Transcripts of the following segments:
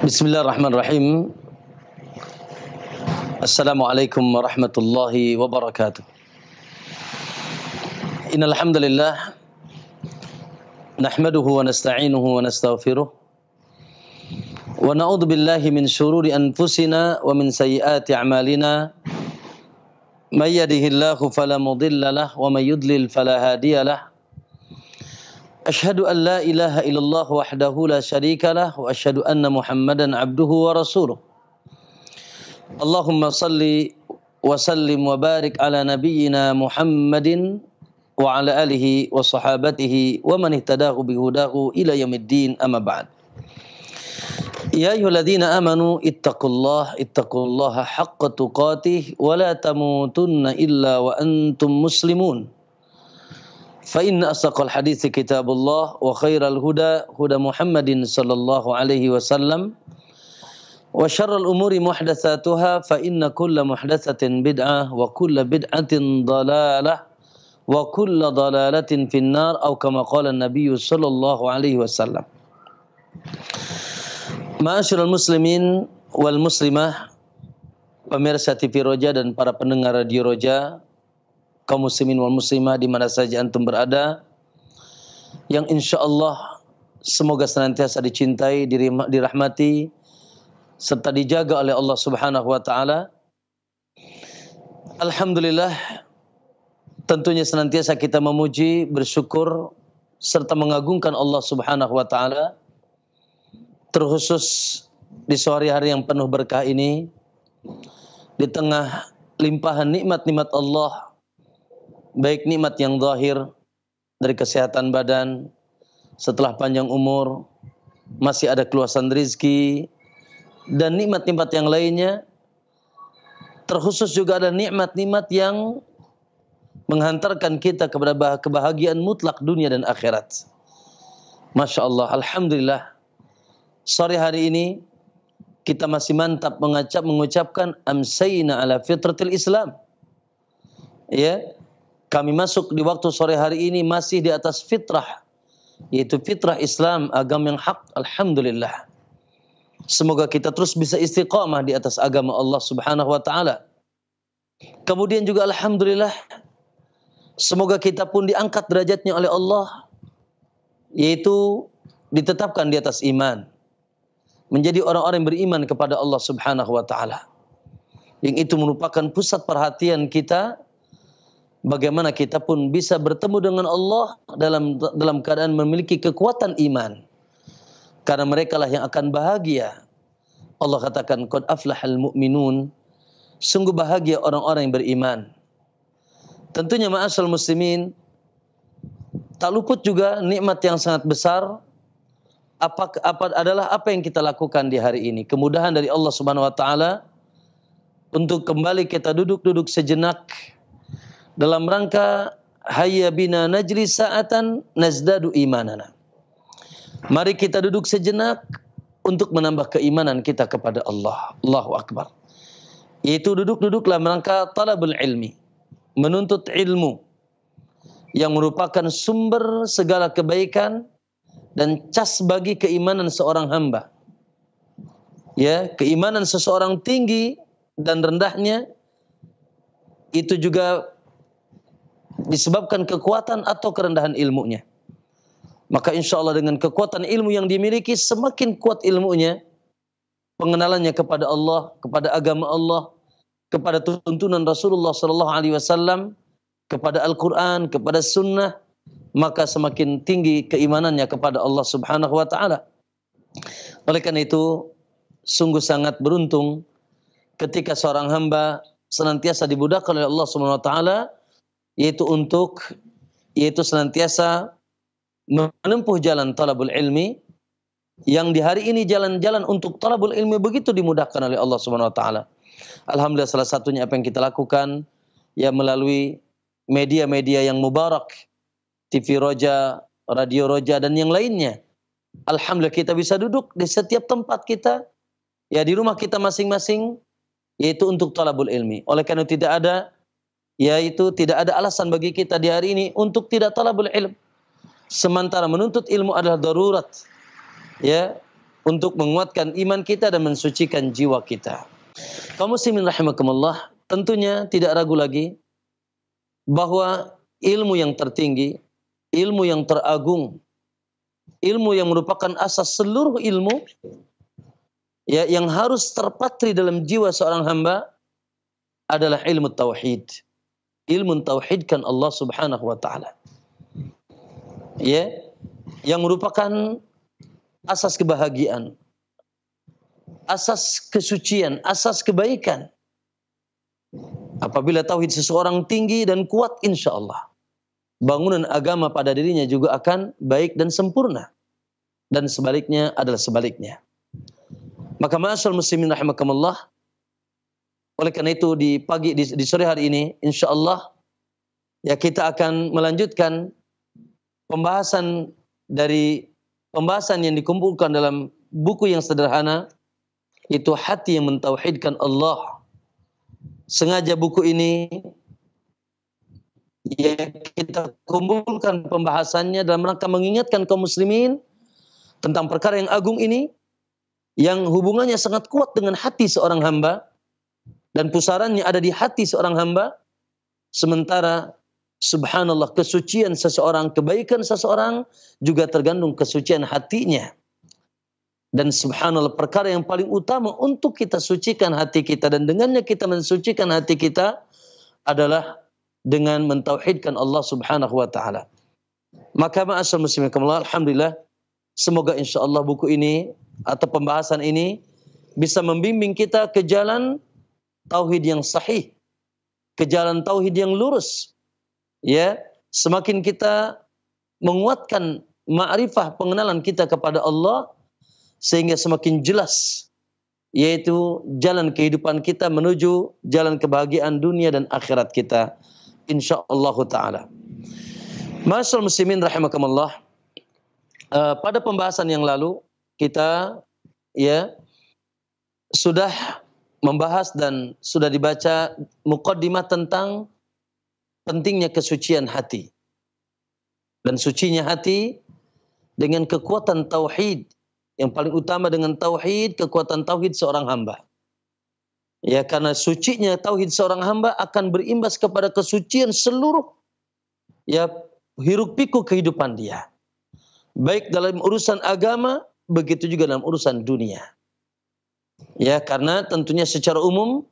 بسم الله الرحمن الرحيم السلام عليكم ورحمة الله وبركاته إن الحمد لله نحمده ونستعينه ونستغفره ونعوذ بالله من شرور أنفسنا ومن سيئات أعمالنا من يده الله فلا مضل له ومن يضلل فلا هادي له أشهد أن لا إله إلا الله وحده لا شريك له وأشهد أن محمدا عبده ورسوله اللهم صل وسلم وبارك على نبينا محمد وعلى آله وصحابته ومن اهتداه بهداه إلى يوم الدين أما بعد يا أيها الذين آمنوا اتقوا الله اتقوا الله حق تقاته ولا تموتن إلا وأنتم مسلمون فإن أصدق الحديث كتاب الله وخير الهدى هدى محمد صلى الله عليه وسلم وشر الأمور محدثاتها فإن كل محدثة بدعة وكل بدعة ضلالة وكل ضلالة في النار أو كما قال النبي صلى الله عليه وسلم Ma'asyiral muslimin wal muslimah Pemirsa TV Roja dan para pendengar Radio Roja kaum muslimin wal muslimah di mana saja antum berada yang insya Allah semoga senantiasa dicintai, dirahmati serta dijaga oleh Allah Subhanahu wa taala. Alhamdulillah tentunya senantiasa kita memuji, bersyukur serta mengagungkan Allah Subhanahu wa taala terkhusus di sore hari yang penuh berkah ini di tengah limpahan nikmat-nikmat Allah baik nikmat yang zahir dari kesehatan badan setelah panjang umur masih ada keluasan rizki dan nikmat-nikmat yang lainnya terkhusus juga ada nikmat-nikmat yang menghantarkan kita kepada kebahagiaan mutlak dunia dan akhirat. Masya Allah, Alhamdulillah. Sore hari ini kita masih mantap mengucap mengucapkan amsayna ala fitratil Islam. Ya, kami masuk di waktu sore hari ini masih di atas fitrah, yaitu fitrah Islam, agama yang hak, Alhamdulillah. Semoga kita terus bisa istiqamah di atas agama Allah subhanahu wa ta'ala. Kemudian juga Alhamdulillah, semoga kita pun diangkat derajatnya oleh Allah, yaitu ditetapkan di atas iman. Menjadi orang-orang yang beriman kepada Allah subhanahu wa ta'ala. Yang itu merupakan pusat perhatian kita bagaimana kita pun bisa bertemu dengan Allah dalam dalam keadaan memiliki kekuatan iman. Karena mereka lah yang akan bahagia. Allah katakan qad aflahal mu'minun. Sungguh bahagia orang-orang yang beriman. Tentunya ma'asal muslimin tak luput juga nikmat yang sangat besar apa, apa adalah apa yang kita lakukan di hari ini. Kemudahan dari Allah Subhanahu wa taala untuk kembali kita duduk-duduk sejenak dalam rangka hayya bina najri sa'atan nazdadu imanana. Mari kita duduk sejenak untuk menambah keimanan kita kepada Allah. Allahu Akbar. Yaitu duduk-duduklah rangka talabul ilmi. Menuntut ilmu. Yang merupakan sumber segala kebaikan dan cas bagi keimanan seorang hamba. Ya, keimanan seseorang tinggi dan rendahnya itu juga disebabkan kekuatan atau kerendahan ilmunya. Maka insya Allah dengan kekuatan ilmu yang dimiliki semakin kuat ilmunya, pengenalannya kepada Allah, kepada agama Allah, kepada tuntunan Rasulullah Sallallahu Alaihi Wasallam, kepada Al-Quran, kepada Sunnah, maka semakin tinggi keimanannya kepada Allah Subhanahu Wa Taala. Oleh karena itu, sungguh sangat beruntung ketika seorang hamba senantiasa dibudak oleh Allah Subhanahu Wa Taala yaitu untuk yaitu senantiasa menempuh jalan talabul ilmi yang di hari ini jalan-jalan untuk talabul ilmi begitu dimudahkan oleh Allah Subhanahu wa taala. Alhamdulillah salah satunya apa yang kita lakukan ya melalui media-media yang mubarak, TV Roja, Radio Roja dan yang lainnya. Alhamdulillah kita bisa duduk di setiap tempat kita ya di rumah kita masing-masing yaitu untuk talabul ilmi. Oleh karena tidak ada yaitu tidak ada alasan bagi kita di hari ini untuk tidak talabul ilm sementara menuntut ilmu adalah darurat ya untuk menguatkan iman kita dan mensucikan jiwa kita kaum muslimin rahimakumullah tentunya tidak ragu lagi bahwa ilmu yang tertinggi ilmu yang teragung ilmu yang merupakan asas seluruh ilmu ya yang harus terpatri dalam jiwa seorang hamba adalah ilmu tauhid ilmu tauhidkan Allah Subhanahu wa taala. Ya, yang merupakan asas kebahagiaan, asas kesucian, asas kebaikan. Apabila tauhid seseorang tinggi dan kuat insyaallah, Bangunan agama pada dirinya juga akan baik dan sempurna. Dan sebaliknya adalah sebaliknya. Maka ma'asyal muslimin rahimakumullah. Oleh karena itu di pagi di, di sore hari ini insya Allah ya kita akan melanjutkan pembahasan dari pembahasan yang dikumpulkan dalam buku yang sederhana itu hati yang mentauhidkan Allah. Sengaja buku ini ya kita kumpulkan pembahasannya dalam rangka mengingatkan kaum muslimin tentang perkara yang agung ini yang hubungannya sangat kuat dengan hati seorang hamba dan pusarannya ada di hati seorang hamba sementara subhanallah kesucian seseorang kebaikan seseorang juga tergantung kesucian hatinya dan subhanallah perkara yang paling utama untuk kita sucikan hati kita dan dengannya kita mensucikan hati kita adalah dengan mentauhidkan Allah Subhanahu wa taala. Maka ma'asal muslimin alhamdulillah semoga insyaallah buku ini atau pembahasan ini bisa membimbing kita ke jalan tauhid yang sahih, ke jalan tauhid yang lurus. Ya, semakin kita menguatkan ma'rifah pengenalan kita kepada Allah sehingga semakin jelas yaitu jalan kehidupan kita menuju jalan kebahagiaan dunia dan akhirat kita insyaallah taala. Masal muslimin rahimakumullah. Uh, pada pembahasan yang lalu kita ya sudah membahas dan sudah dibaca mukaddimah tentang pentingnya kesucian hati. Dan sucinya hati dengan kekuatan tauhid yang paling utama dengan tauhid, kekuatan tauhid seorang hamba. Ya karena sucinya tauhid seorang hamba akan berimbas kepada kesucian seluruh ya hiruk pikuk kehidupan dia. Baik dalam urusan agama, begitu juga dalam urusan dunia. Ya, karena tentunya secara umum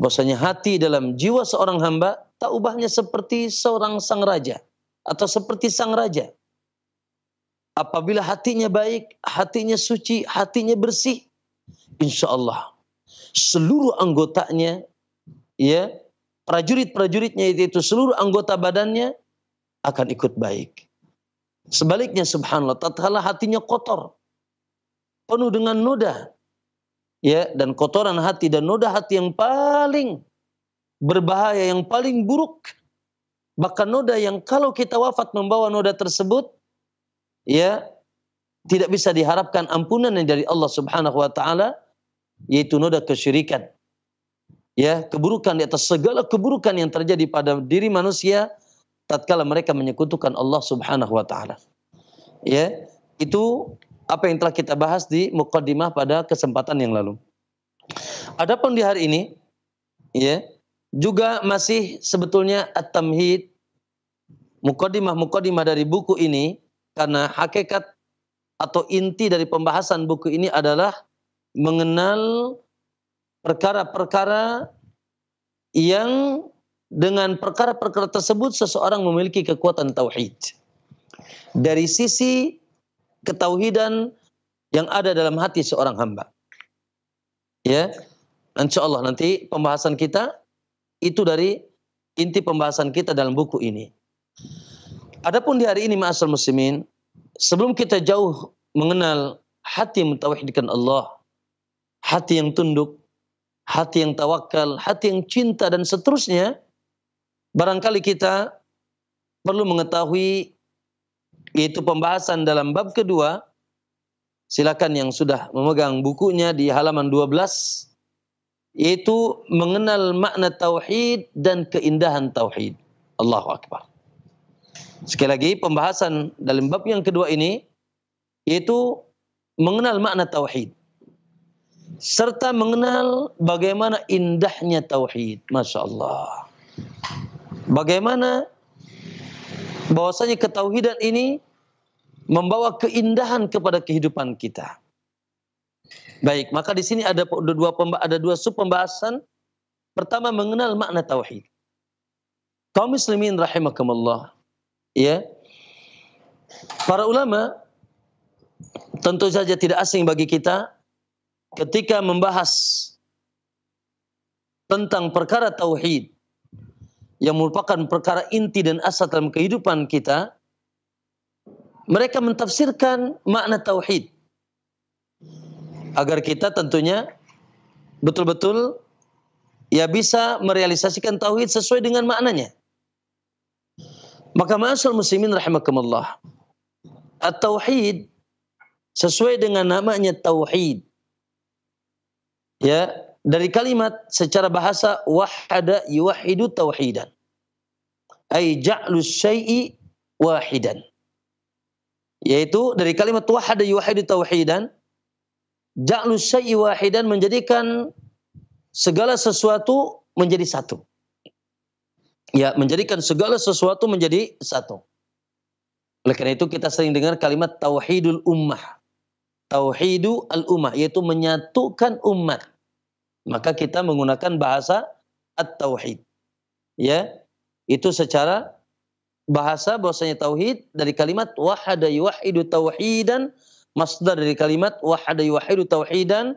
bahwasanya hati dalam jiwa seorang hamba tak ubahnya seperti seorang sang raja atau seperti sang raja. Apabila hatinya baik, hatinya suci, hatinya bersih, insya Allah seluruh anggotanya, ya prajurit-prajuritnya itu seluruh anggota badannya akan ikut baik. Sebaliknya subhanallah, tatkala hatinya kotor, penuh dengan noda, ya dan kotoran hati dan noda hati yang paling berbahaya yang paling buruk bahkan noda yang kalau kita wafat membawa noda tersebut ya tidak bisa diharapkan ampunan yang dari Allah Subhanahu wa taala yaitu noda kesyirikan ya keburukan di atas segala keburukan yang terjadi pada diri manusia tatkala mereka menyekutukan Allah Subhanahu wa taala ya itu apa yang telah kita bahas di mukaddimah pada kesempatan yang lalu. Adapun di hari ini ya juga masih sebetulnya at-tamhid mukaddimah-mukaddimah dari buku ini karena hakikat atau inti dari pembahasan buku ini adalah mengenal perkara-perkara yang dengan perkara-perkara tersebut seseorang memiliki kekuatan tauhid. Dari sisi ketauhidan yang ada dalam hati seorang hamba. Ya, insya Allah nanti pembahasan kita itu dari inti pembahasan kita dalam buku ini. Adapun di hari ini ma'asal muslimin, sebelum kita jauh mengenal hati mentauhidkan Allah, hati yang tunduk, hati yang tawakal, hati yang cinta dan seterusnya, barangkali kita perlu mengetahui yaitu pembahasan dalam bab kedua. Silakan yang sudah memegang bukunya di halaman 12 yaitu mengenal makna tauhid dan keindahan tauhid. Allahu akbar. Sekali lagi pembahasan dalam bab yang kedua ini yaitu mengenal makna tauhid serta mengenal bagaimana indahnya tauhid. Masya Allah. Bagaimana bahwasanya ketauhidan ini membawa keindahan kepada kehidupan kita. Baik, maka di sini ada dua ada dua sub pembahasan. Pertama mengenal makna tauhid. Kaum muslimin rahimakumullah. Ya. Para ulama tentu saja tidak asing bagi kita ketika membahas tentang perkara tauhid yang merupakan perkara inti dan asal dalam kehidupan kita, mereka mentafsirkan makna tauhid agar kita tentunya betul-betul ya bisa merealisasikan tauhid sesuai dengan maknanya. Maka masal muslimin rahimakumullah. At-tauhid sesuai dengan namanya tauhid. Ya, dari kalimat secara bahasa wahada yuwahidu tauhidan. Ay ja'lu syai'i wahidan. Yaitu dari kalimat wahada yuwahidu tauhidan. Ja'lu syai'i wahidan menjadikan segala sesuatu menjadi satu. Ya, menjadikan segala sesuatu menjadi satu. Oleh karena itu kita sering dengar kalimat tauhidul ummah. tauhidul al-ummah, yaitu menyatukan umat maka kita menggunakan bahasa at-tauhid. Ya. Itu secara bahasa bahwasanya tauhid dari kalimat wahada yuwahidu tauhidan masdar dari kalimat wahada yuwahidu tauhidan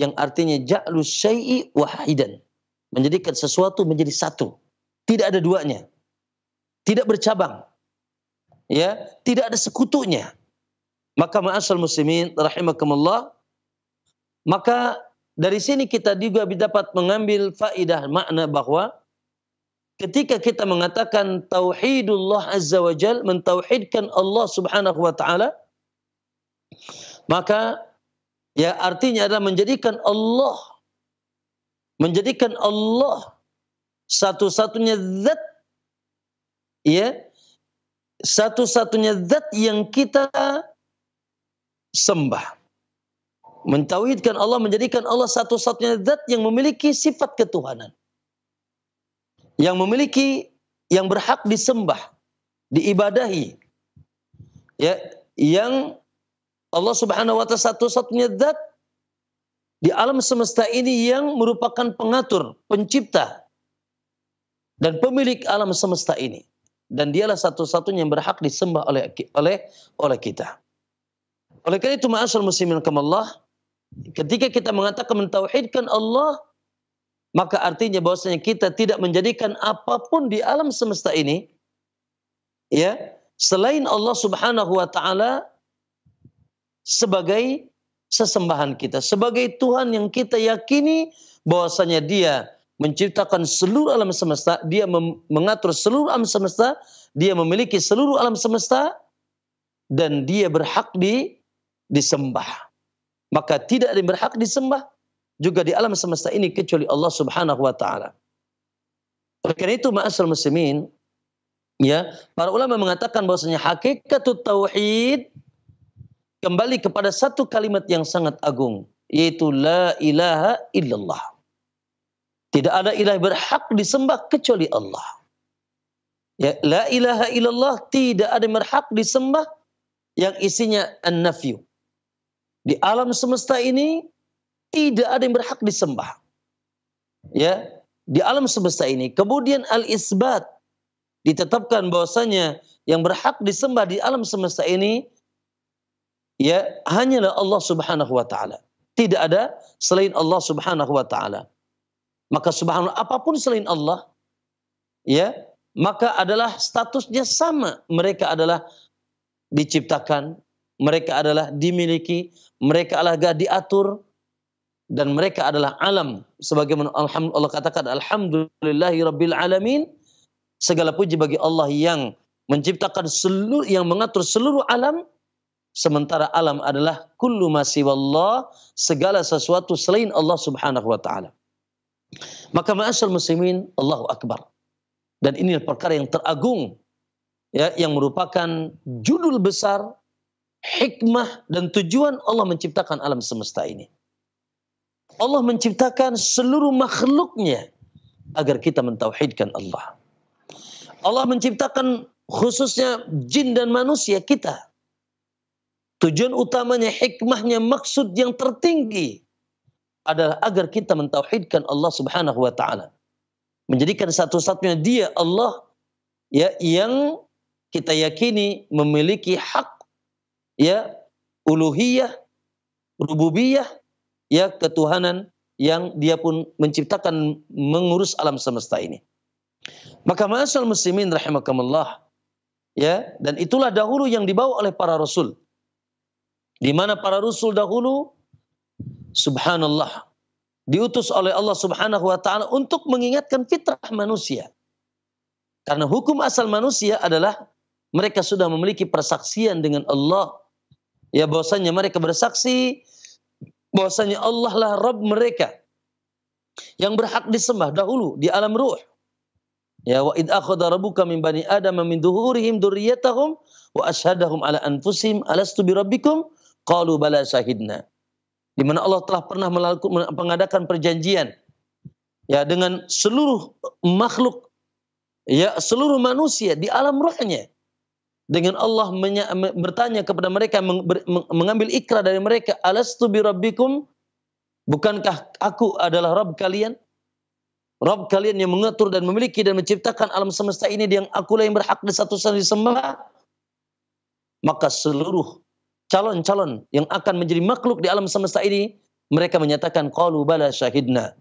yang artinya ja'lu syai'i wahidan. Menjadikan sesuatu menjadi satu. Tidak ada duanya. Tidak bercabang. Ya, tidak ada sekutunya. Maka ma'asal muslimin rahimakumullah maka dari sini kita juga dapat mengambil faidah makna bahwa ketika kita mengatakan tauhidullah azza wa jal, mentauhidkan Allah subhanahu wa ta'ala, maka ya artinya adalah menjadikan Allah menjadikan Allah satu-satunya zat ya satu-satunya zat yang kita sembah Mentauhidkan Allah menjadikan Allah satu-satunya zat yang memiliki sifat ketuhanan. Yang memiliki yang berhak disembah, diibadahi. Ya, yang Allah Subhanahu wa taala satu-satunya zat di alam semesta ini yang merupakan pengatur, pencipta dan pemilik alam semesta ini. Dan dialah satu-satunya yang berhak disembah oleh oleh oleh kita. Oleh karena itu, ma'asyar muslimin kamallah, Ketika kita mengatakan mentauhidkan Allah, maka artinya bahwasanya kita tidak menjadikan apapun di alam semesta ini ya selain Allah Subhanahu wa taala sebagai sesembahan kita, sebagai Tuhan yang kita yakini bahwasanya Dia menciptakan seluruh alam semesta, Dia mengatur seluruh alam semesta, Dia memiliki seluruh alam semesta dan Dia berhak di disembah. Maka tidak ada yang berhak disembah juga di alam semesta ini kecuali Allah Subhanahu wa taala. Oleh karena itu ma'asal muslimin ya, para ulama mengatakan bahwasanya hakikat tauhid kembali kepada satu kalimat yang sangat agung yaitu la ilaha illallah. Tidak ada ilah berhak disembah kecuali Allah. Ya, la ilaha illallah tidak ada yang berhak disembah yang isinya an-nafyu. Di alam semesta ini tidak ada yang berhak disembah. Ya, di alam semesta ini. Kemudian al-isbat ditetapkan bahwasanya yang berhak disembah di alam semesta ini ya hanyalah Allah Subhanahu wa taala. Tidak ada selain Allah Subhanahu wa taala. Maka subhanallah apapun selain Allah ya maka adalah statusnya sama. Mereka adalah diciptakan mereka adalah dimiliki, mereka adalah diatur, dan mereka adalah alam. Sebagaimana Allah katakan, Alhamdulillahi Rabbil Alamin, segala puji bagi Allah yang menciptakan seluruh, yang mengatur seluruh alam, sementara alam adalah kullu Allah. segala sesuatu selain Allah subhanahu wa ta'ala. Maka ma'asyal muslimin, Allahu Akbar. Dan ini perkara yang teragung, ya, yang merupakan judul besar hikmah dan tujuan Allah menciptakan alam semesta ini. Allah menciptakan seluruh makhluknya agar kita mentauhidkan Allah. Allah menciptakan khususnya jin dan manusia kita. Tujuan utamanya, hikmahnya, maksud yang tertinggi adalah agar kita mentauhidkan Allah Subhanahu wa taala. Menjadikan satu-satunya dia Allah ya yang kita yakini memiliki hak ya uluhiyah, rububiyah, ya ketuhanan yang dia pun menciptakan mengurus alam semesta ini. Maka masal muslimin rahimakumullah. Ya, dan itulah dahulu yang dibawa oleh para rasul. Di mana para rasul dahulu subhanallah diutus oleh Allah Subhanahu wa taala untuk mengingatkan fitrah manusia. Karena hukum asal manusia adalah mereka sudah memiliki persaksian dengan Allah Ya bahwasanya mereka bersaksi bahwasanya Allah lah Rabb mereka yang berhak disembah dahulu di alam ruh. Ya wa id akhadha rabbuka min bani adama min dhuhurihim dhurriyyatahum wa ashhadahum ala anfusihim alastu bi rabbikum qalu bala syahidna. Di mana Allah telah pernah melakukan mengadakan perjanjian ya dengan seluruh makhluk ya seluruh manusia di alam rohnya dengan Allah bertanya kepada mereka mengambil ikrar dari mereka alastu bi rabbikum bukankah aku adalah rabb kalian rabb kalian yang mengatur dan memiliki dan menciptakan alam semesta ini yang akulah yang berhak di satu disembah maka seluruh calon-calon yang akan menjadi makhluk di alam semesta ini mereka menyatakan qalu bala syahidna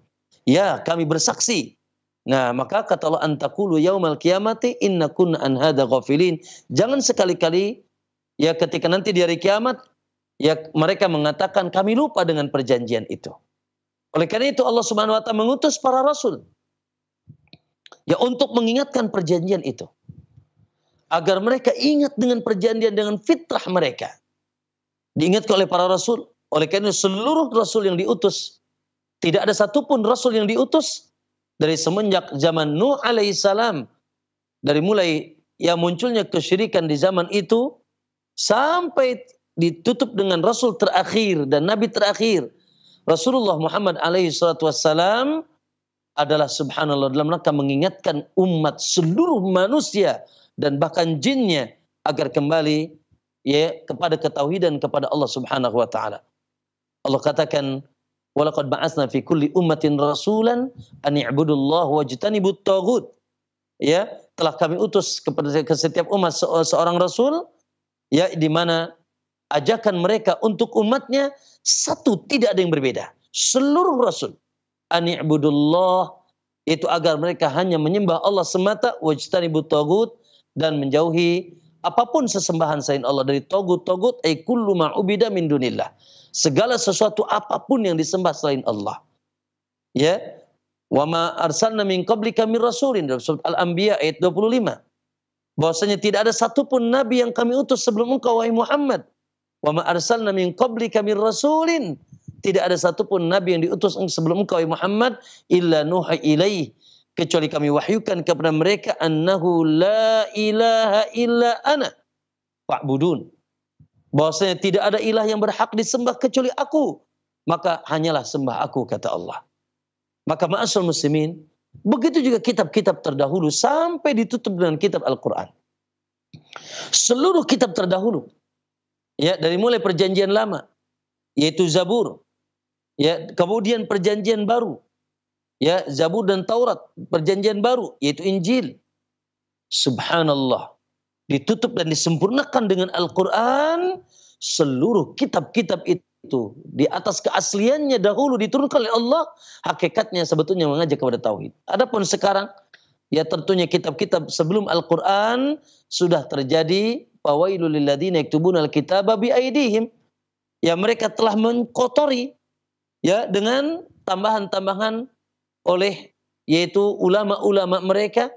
ya kami bersaksi Nah, maka kata Allah antakulu yaumal kiamati inna kunna an hadza ghafilin. Jangan sekali-kali ya ketika nanti di hari kiamat ya mereka mengatakan kami lupa dengan perjanjian itu. Oleh karena itu Allah Subhanahu wa taala mengutus para rasul ya untuk mengingatkan perjanjian itu. Agar mereka ingat dengan perjanjian dengan fitrah mereka. Diingatkan oleh para rasul. Oleh karena itu seluruh rasul yang diutus tidak ada satupun rasul yang diutus dari semenjak zaman Nuh alaihissalam dari mulai yang munculnya kesyirikan di zaman itu sampai ditutup dengan Rasul terakhir dan Nabi terakhir Rasulullah Muhammad alaihi wassalam adalah subhanallah dalam rangka mengingatkan umat seluruh manusia dan bahkan jinnya agar kembali ya kepada ketauhidan kepada Allah Subhanahu wa taala. Allah katakan Walaqad ba'asna fi kulli ummatin rasulan an i'budullaha wajtanibut tagut. Ya, telah kami utus kepada ke setiap umat se seorang rasul ya di mana ajakan mereka untuk umatnya satu tidak ada yang berbeda. Seluruh rasul abdullah itu agar mereka hanya menyembah Allah semata wajtanibut tagut dan menjauhi apapun sesembahan selain Allah dari togut togut ay kullu min dunillah segala sesuatu apapun yang disembah selain Allah. Ya. Wa ma arsalna min qablika min rasulin dalam surat Al-Anbiya ayat 25. Bahwasanya tidak ada satupun nabi yang kami utus sebelum engkau wahai Muhammad. Wa ma arsalna min qablika min rasulin. Tidak ada satupun nabi yang diutus sebelum engkau wahai Muhammad illa nuha ilaihi kecuali kami wahyukan kepada mereka annahu la ilaha illa ana fa'budun bahwasanya tidak ada ilah yang berhak disembah kecuali aku maka hanyalah sembah aku kata Allah maka ma'asul muslimin begitu juga kitab-kitab terdahulu sampai ditutup dengan kitab Al-Qur'an seluruh kitab terdahulu ya dari mulai perjanjian lama yaitu Zabur ya kemudian perjanjian baru ya Zabur dan Taurat perjanjian baru yaitu Injil subhanallah ditutup dan disempurnakan dengan Al-Quran, seluruh kitab-kitab itu di atas keasliannya dahulu diturunkan oleh Allah, hakikatnya sebetulnya mengajak kepada tauhid. Adapun sekarang ya tentunya kitab-kitab sebelum Al-Qur'an sudah terjadi Ya mereka telah mengkotori ya dengan tambahan-tambahan oleh yaitu ulama-ulama mereka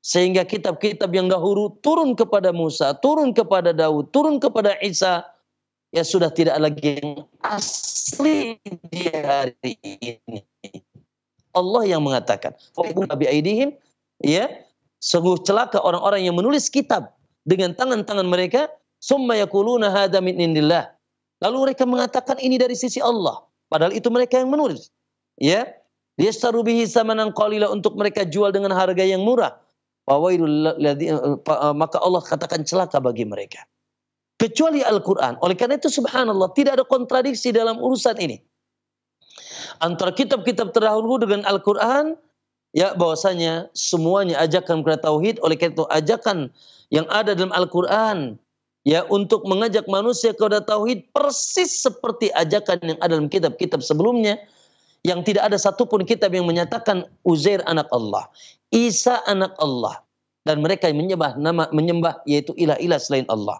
sehingga kitab-kitab yang dahulu turun kepada Musa, turun kepada Daud, turun kepada Isa, ya sudah tidak lagi yang asli di hari ini. Allah yang mengatakan, aidihim, ya, sungguh celaka orang-orang yang menulis kitab dengan tangan-tangan mereka, summa yakuluna hada min indillah. Lalu mereka mengatakan ini dari sisi Allah. Padahal itu mereka yang menulis. Ya. dia bihi samanan qalila untuk mereka jual dengan harga yang murah. Eh, eh, eh, maka Allah katakan celaka bagi mereka. Kecuali Al-Quran. Oleh karena itu subhanallah tidak ada kontradiksi dalam urusan ini. Antara kitab-kitab terdahulu dengan Al-Quran, ya bahwasanya semuanya ajakan kepada tauhid oleh karena itu ajakan yang ada dalam Al-Qur'an ya untuk mengajak manusia kepada tauhid persis seperti ajakan yang ada dalam kitab-kitab sebelumnya yang tidak ada satupun kitab yang menyatakan Uzair anak Allah. Isa anak Allah dan mereka yang menyembah nama menyembah yaitu ilah-ilah selain Allah.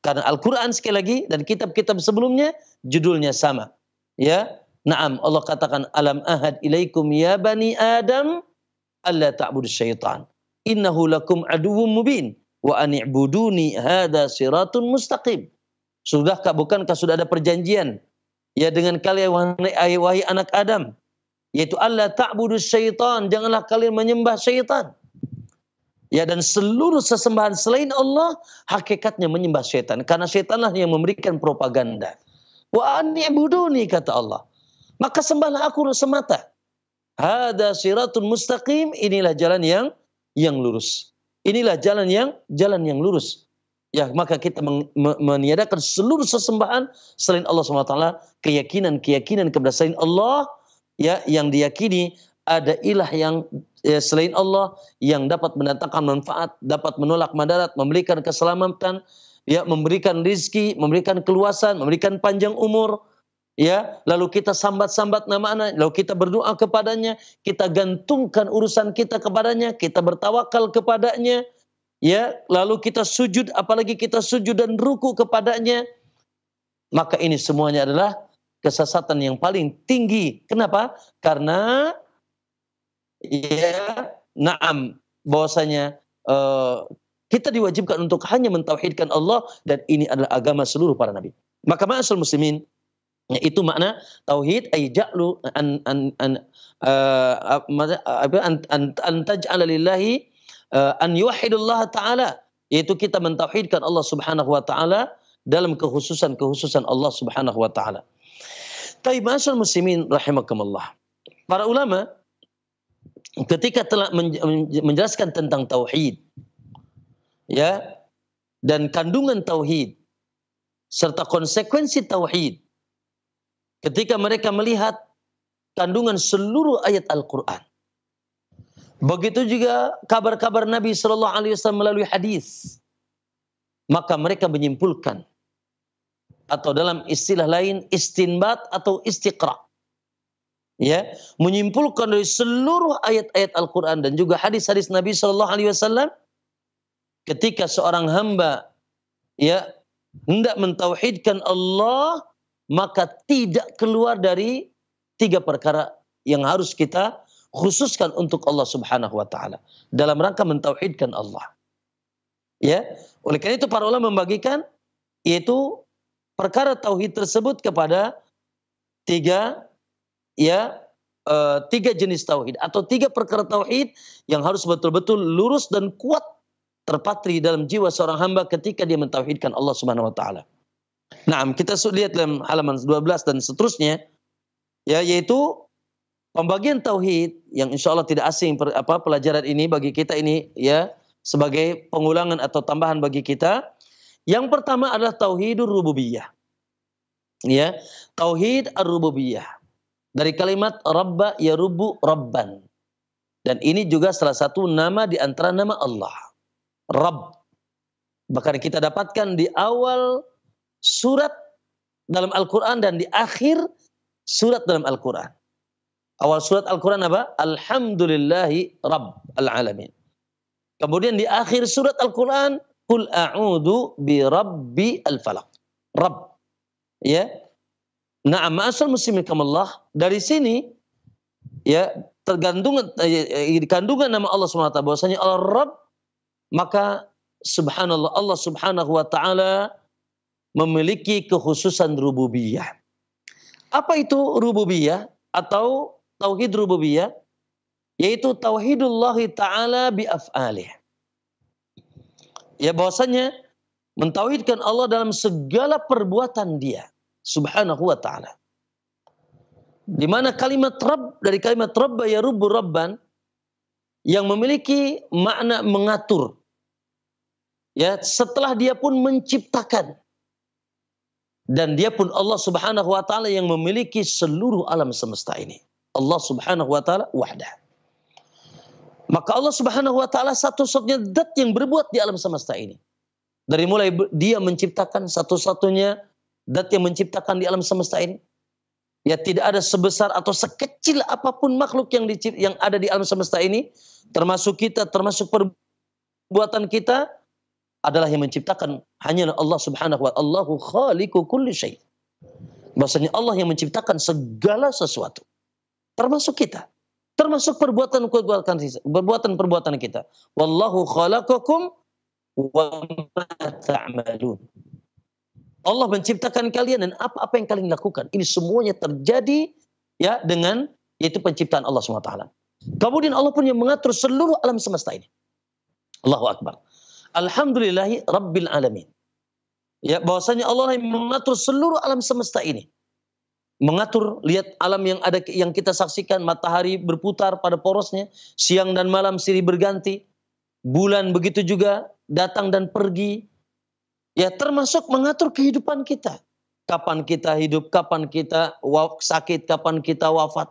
Karena Al-Qur'an sekali lagi dan kitab-kitab sebelumnya judulnya sama. Ya. Naam Allah katakan alam ahad ilaikum ya bani Adam alla ta'budu syaitan. Innahu lakum aduwwum mubin wa ani'buduni hada siratun mustaqim. Sudahkah bukankah sudah ada perjanjian ya dengan kalian wahai anak Adam yaitu Allah ta'budu syaitan, janganlah kalian menyembah syaitan. Ya dan seluruh sesembahan selain Allah hakikatnya menyembah syaitan karena syaitanlah yang memberikan propaganda. Wa an'buduni kata Allah. Maka sembahlah aku semata. Hada siratun mustaqim, inilah jalan yang yang lurus. Inilah jalan yang jalan yang lurus. Ya, maka kita men meniadakan seluruh sesembahan selain Allah SWT, keyakinan-keyakinan kepada selain Allah, ya yang diyakini ada ilah yang ya, selain Allah yang dapat mendatangkan manfaat, dapat menolak madarat, memberikan keselamatan, ya memberikan rizki, memberikan keluasan, memberikan panjang umur, ya lalu kita sambat-sambat nama anak lalu kita berdoa kepadanya kita gantungkan urusan kita kepadanya kita bertawakal kepadanya ya lalu kita sujud apalagi kita sujud dan ruku kepadanya maka ini semuanya adalah kesesatan yang paling tinggi. Kenapa? Karena ya naam bahwasanya uh, kita diwajibkan untuk hanya mentauhidkan Allah dan ini adalah agama seluruh para nabi. Maka ma'asul muslimin itu makna tauhid ay ja'lu an an an uh, an an, an eh, an yuhidullah taala yaitu kita mentauhidkan Allah Subhanahu wa taala dalam kekhususan-kekhususan Allah Subhanahu wa taala. Tapi ma'asyal muslimin rahimakumullah. Para ulama ketika telah menjelaskan tentang tauhid ya dan kandungan tauhid serta konsekuensi tauhid ketika mereka melihat kandungan seluruh ayat Al-Qur'an. Begitu juga kabar-kabar Nabi Shallallahu alaihi wasallam melalui hadis. Maka mereka menyimpulkan atau dalam istilah lain istinbat atau istiqra. Ya, menyimpulkan dari seluruh ayat-ayat Al-Qur'an dan juga hadis-hadis Nabi Shallallahu alaihi wasallam ketika seorang hamba ya hendak mentauhidkan Allah maka tidak keluar dari tiga perkara yang harus kita khususkan untuk Allah Subhanahu wa taala dalam rangka mentauhidkan Allah. Ya, oleh karena itu para ulama membagikan yaitu perkara tauhid tersebut kepada tiga ya e, tiga jenis tauhid atau tiga perkara tauhid yang harus betul-betul lurus dan kuat terpatri dalam jiwa seorang hamba ketika dia mentauhidkan Allah Subhanahu wa taala. Nah, kita lihat dalam halaman 12 dan seterusnya ya yaitu pembagian tauhid yang insya Allah tidak asing per, apa pelajaran ini bagi kita ini ya sebagai pengulangan atau tambahan bagi kita yang pertama adalah tauhidur rububiyah. Ya, tauhid ar-rububiyah. Dari kalimat rabba ya rubu rabban. Dan ini juga salah satu nama di antara nama Allah. Rabb. Bahkan kita dapatkan di awal surat dalam Al-Quran dan di akhir surat dalam Al-Quran. Awal surat Al-Quran apa? Alhamdulillahi Rabb al-Alamin. Kemudian di akhir surat Al-Quran Qul a'udhu bi rabbi al-falaq. Rabb. Ya. Nah, ma'asal muslimin kamallah. Dari sini, ya, tergantung eh, kandungan nama Allah SWT bahwasanya Allah Rabb maka subhanallah Allah Subhanahu wa taala memiliki kekhususan rububiyah. Apa itu rububiyah atau tauhid rububiyah? Yaitu tauhidullahi taala bi af'alih ya bahwasanya mentauhidkan Allah dalam segala perbuatan dia subhanahu wa taala. Di mana kalimat Rabb dari kalimat Rabba ya rubu Rabban yang memiliki makna mengatur. Ya, setelah dia pun menciptakan dan dia pun Allah Subhanahu wa taala yang memiliki seluruh alam semesta ini. Allah Subhanahu wa taala wahdah. Maka Allah Subhanahu wa taala satu-satunya zat yang berbuat di alam semesta ini. Dari mulai dia menciptakan satu-satunya zat yang menciptakan di alam semesta ini. Ya tidak ada sebesar atau sekecil apapun makhluk yang yang ada di alam semesta ini, termasuk kita, termasuk perbuatan kita adalah yang menciptakan hanya Allah Subhanahu wa taala. Allahu khaliqu kulli syai. Bahasanya Allah yang menciptakan segala sesuatu termasuk kita termasuk perbuatan-perbuatan perbuatan-perbuatan kita. Wallahu khalaqakum wa ma ta'malun. Allah menciptakan kalian dan apa-apa yang kalian lakukan. Ini semuanya terjadi ya dengan yaitu penciptaan Allah SWT. Kemudian Allah pun yang mengatur seluruh alam semesta ini. Allahu Akbar. Alhamdulillahi Rabbil Alamin. Ya, bahwasanya Allah yang mengatur seluruh alam semesta ini mengatur lihat alam yang ada yang kita saksikan matahari berputar pada porosnya siang dan malam siri berganti bulan begitu juga datang dan pergi ya termasuk mengatur kehidupan kita kapan kita hidup kapan kita sakit kapan kita wafat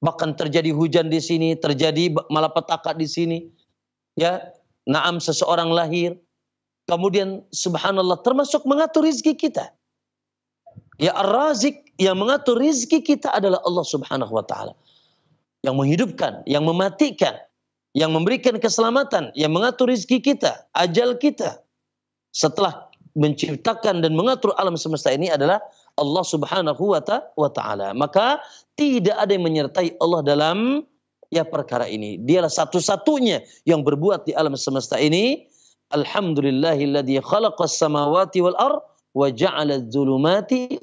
bahkan terjadi hujan di sini terjadi malapetaka di sini ya naam seseorang lahir kemudian subhanallah termasuk mengatur rezeki kita Ya Ar-Razik yang mengatur rizki kita adalah Allah Subhanahu wa taala. Yang menghidupkan, yang mematikan, yang memberikan keselamatan, yang mengatur rizki kita, ajal kita. Setelah menciptakan dan mengatur alam semesta ini adalah Allah Subhanahu wa taala. Maka tidak ada yang menyertai Allah dalam ya perkara ini. Dialah satu-satunya yang berbuat di alam semesta ini. Alhamdulillahilladzi khalaqas samawati wal ardh wa ja'ala dzulumati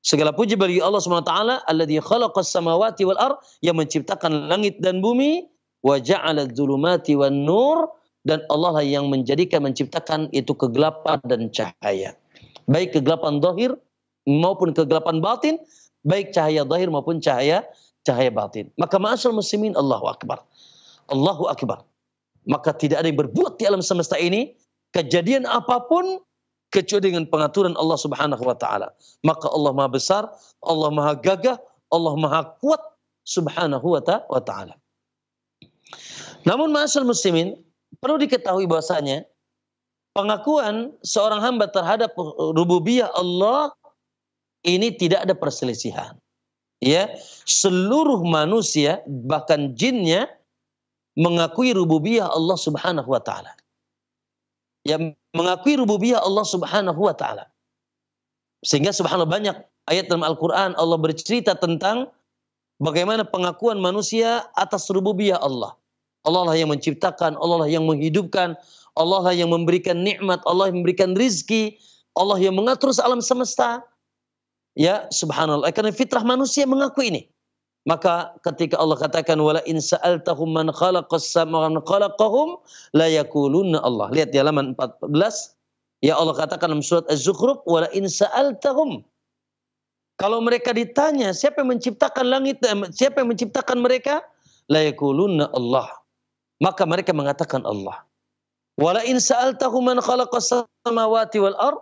Segala puji bagi Allah SWT alladzi khalaqas samawati wal ar yang menciptakan langit dan bumi wa ja'ala dzulumati wan nur dan Allah lah yang menjadikan menciptakan itu kegelapan dan cahaya. Baik kegelapan zahir maupun kegelapan batin, baik cahaya zahir maupun cahaya cahaya batin. Maka ma'asyal muslimin Allahu akbar. Allahu akbar. Maka tidak ada yang berbuat di alam semesta ini kejadian apapun kecuali dengan pengaturan Allah Subhanahu wa taala. Maka Allah Maha besar, Allah Maha gagah, Allah Maha kuat Subhanahu wa taala. Namun masal muslimin perlu diketahui bahwasanya pengakuan seorang hamba terhadap rububiyah Allah ini tidak ada perselisihan. Ya, seluruh manusia bahkan jinnya mengakui rububiyah Allah Subhanahu wa taala. Ya mengakui rububiyah Allah Subhanahu wa taala. Sehingga subhanallah banyak ayat dalam Al-Qur'an Allah bercerita tentang bagaimana pengakuan manusia atas rububiyah Allah. Allah lah yang menciptakan, Allah lah yang menghidupkan, Allah lah yang memberikan nikmat, Allah yang memberikan rizki, Allah yang mengatur alam semesta. Ya, subhanallah. Eh, karena fitrah manusia mengakui ini. Maka ketika Allah katakan wala in sa'altahum man khalaqas sama man khalaqahum la yakulun Allah. Lihat di halaman 14 ya Allah katakan dalam surat Az-Zukhruf wala in sa'altahum kalau mereka ditanya siapa yang menciptakan langit dan eh, siapa yang menciptakan mereka la yakulun Allah. Maka mereka mengatakan Allah. Wala in sa'altahum man khalaqas samawati wal ard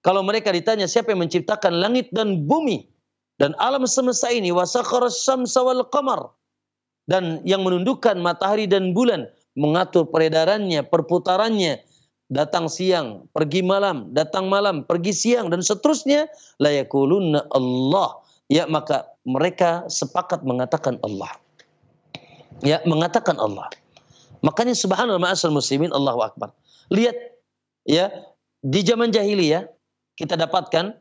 kalau mereka ditanya siapa yang menciptakan langit dan bumi dan alam semesta ini wasakhara wal qamar dan yang menundukkan matahari dan bulan, mengatur peredarannya, perputarannya, datang siang, pergi malam, datang malam, pergi siang dan seterusnya layakulun Allah. Ya maka mereka sepakat mengatakan Allah. Ya mengatakan Allah. Makanya subhanallah ma'asal muslimin Allahu akbar. Lihat ya di zaman jahiliyah kita dapatkan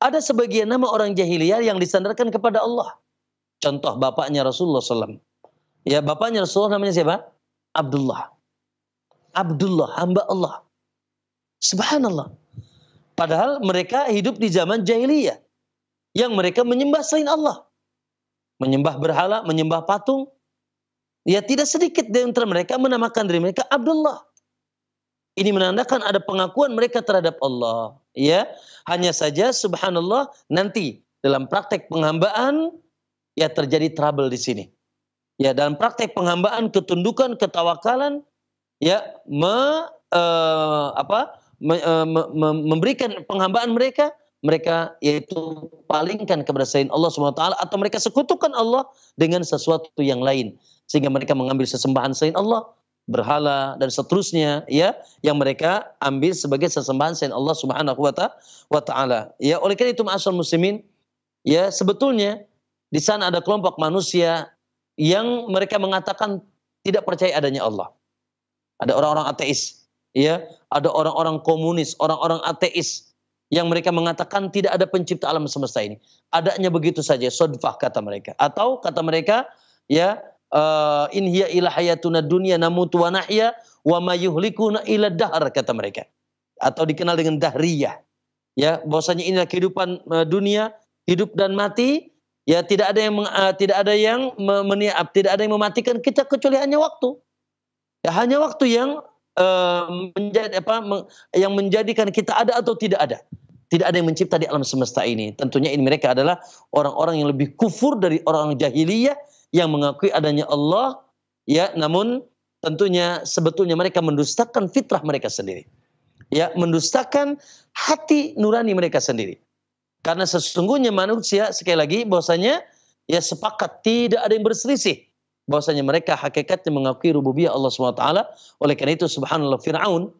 ada sebagian nama orang jahiliyah yang disandarkan kepada Allah. Contoh bapaknya Rasulullah SAW. Ya bapaknya Rasulullah namanya siapa? Abdullah. Abdullah, hamba Allah. Subhanallah. Padahal mereka hidup di zaman jahiliyah. Yang mereka menyembah selain Allah. Menyembah berhala, menyembah patung. Ya tidak sedikit di antara mereka menamakan diri mereka Abdullah. Ini menandakan ada pengakuan mereka terhadap Allah ya hanya saja subhanallah nanti dalam praktek penghambaan ya terjadi trouble di sini ya dalam praktek penghambaan ketundukan ketawakalan ya me, uh, apa me, uh, me, me, memberikan penghambaan mereka mereka yaitu palingkan kepada selain Allah SWT atau mereka sekutukan Allah dengan sesuatu yang lain sehingga mereka mengambil sesembahan selain Allah berhala dan seterusnya ya yang mereka ambil sebagai sesembahan selain Allah Subhanahu wa taala. Ya oleh karena itu ma'asyar muslimin ya sebetulnya di sana ada kelompok manusia yang mereka mengatakan tidak percaya adanya Allah. Ada orang-orang ateis, ya, ada orang-orang komunis, orang-orang ateis yang mereka mengatakan tidak ada pencipta alam semesta ini. Adanya begitu saja, sodfah kata mereka. Atau kata mereka, ya, uh, in hiya ila hayatuna dunya namutu wa nahya wa ma yuhlikuna ila dahar kata mereka atau dikenal dengan dahriyah ya bahwasanya inilah kehidupan uh, dunia hidup dan mati ya tidak ada yang uh, tidak ada yang meniap tidak ada yang mematikan kita kecuali hanya waktu ya hanya waktu yang uh, menjadi apa meng, yang menjadikan kita ada atau tidak ada tidak ada yang mencipta di alam semesta ini tentunya ini mereka adalah orang-orang yang lebih kufur dari orang jahiliyah yang mengakui adanya Allah ya namun tentunya sebetulnya mereka mendustakan fitrah mereka sendiri. Ya, mendustakan hati nurani mereka sendiri. Karena sesungguhnya manusia sekali lagi bahwasanya ya sepakat tidak ada yang berselisih bahwasanya mereka hakikatnya mengakui rububiyah Allah SWT. Oleh karena itu subhanallah Firaun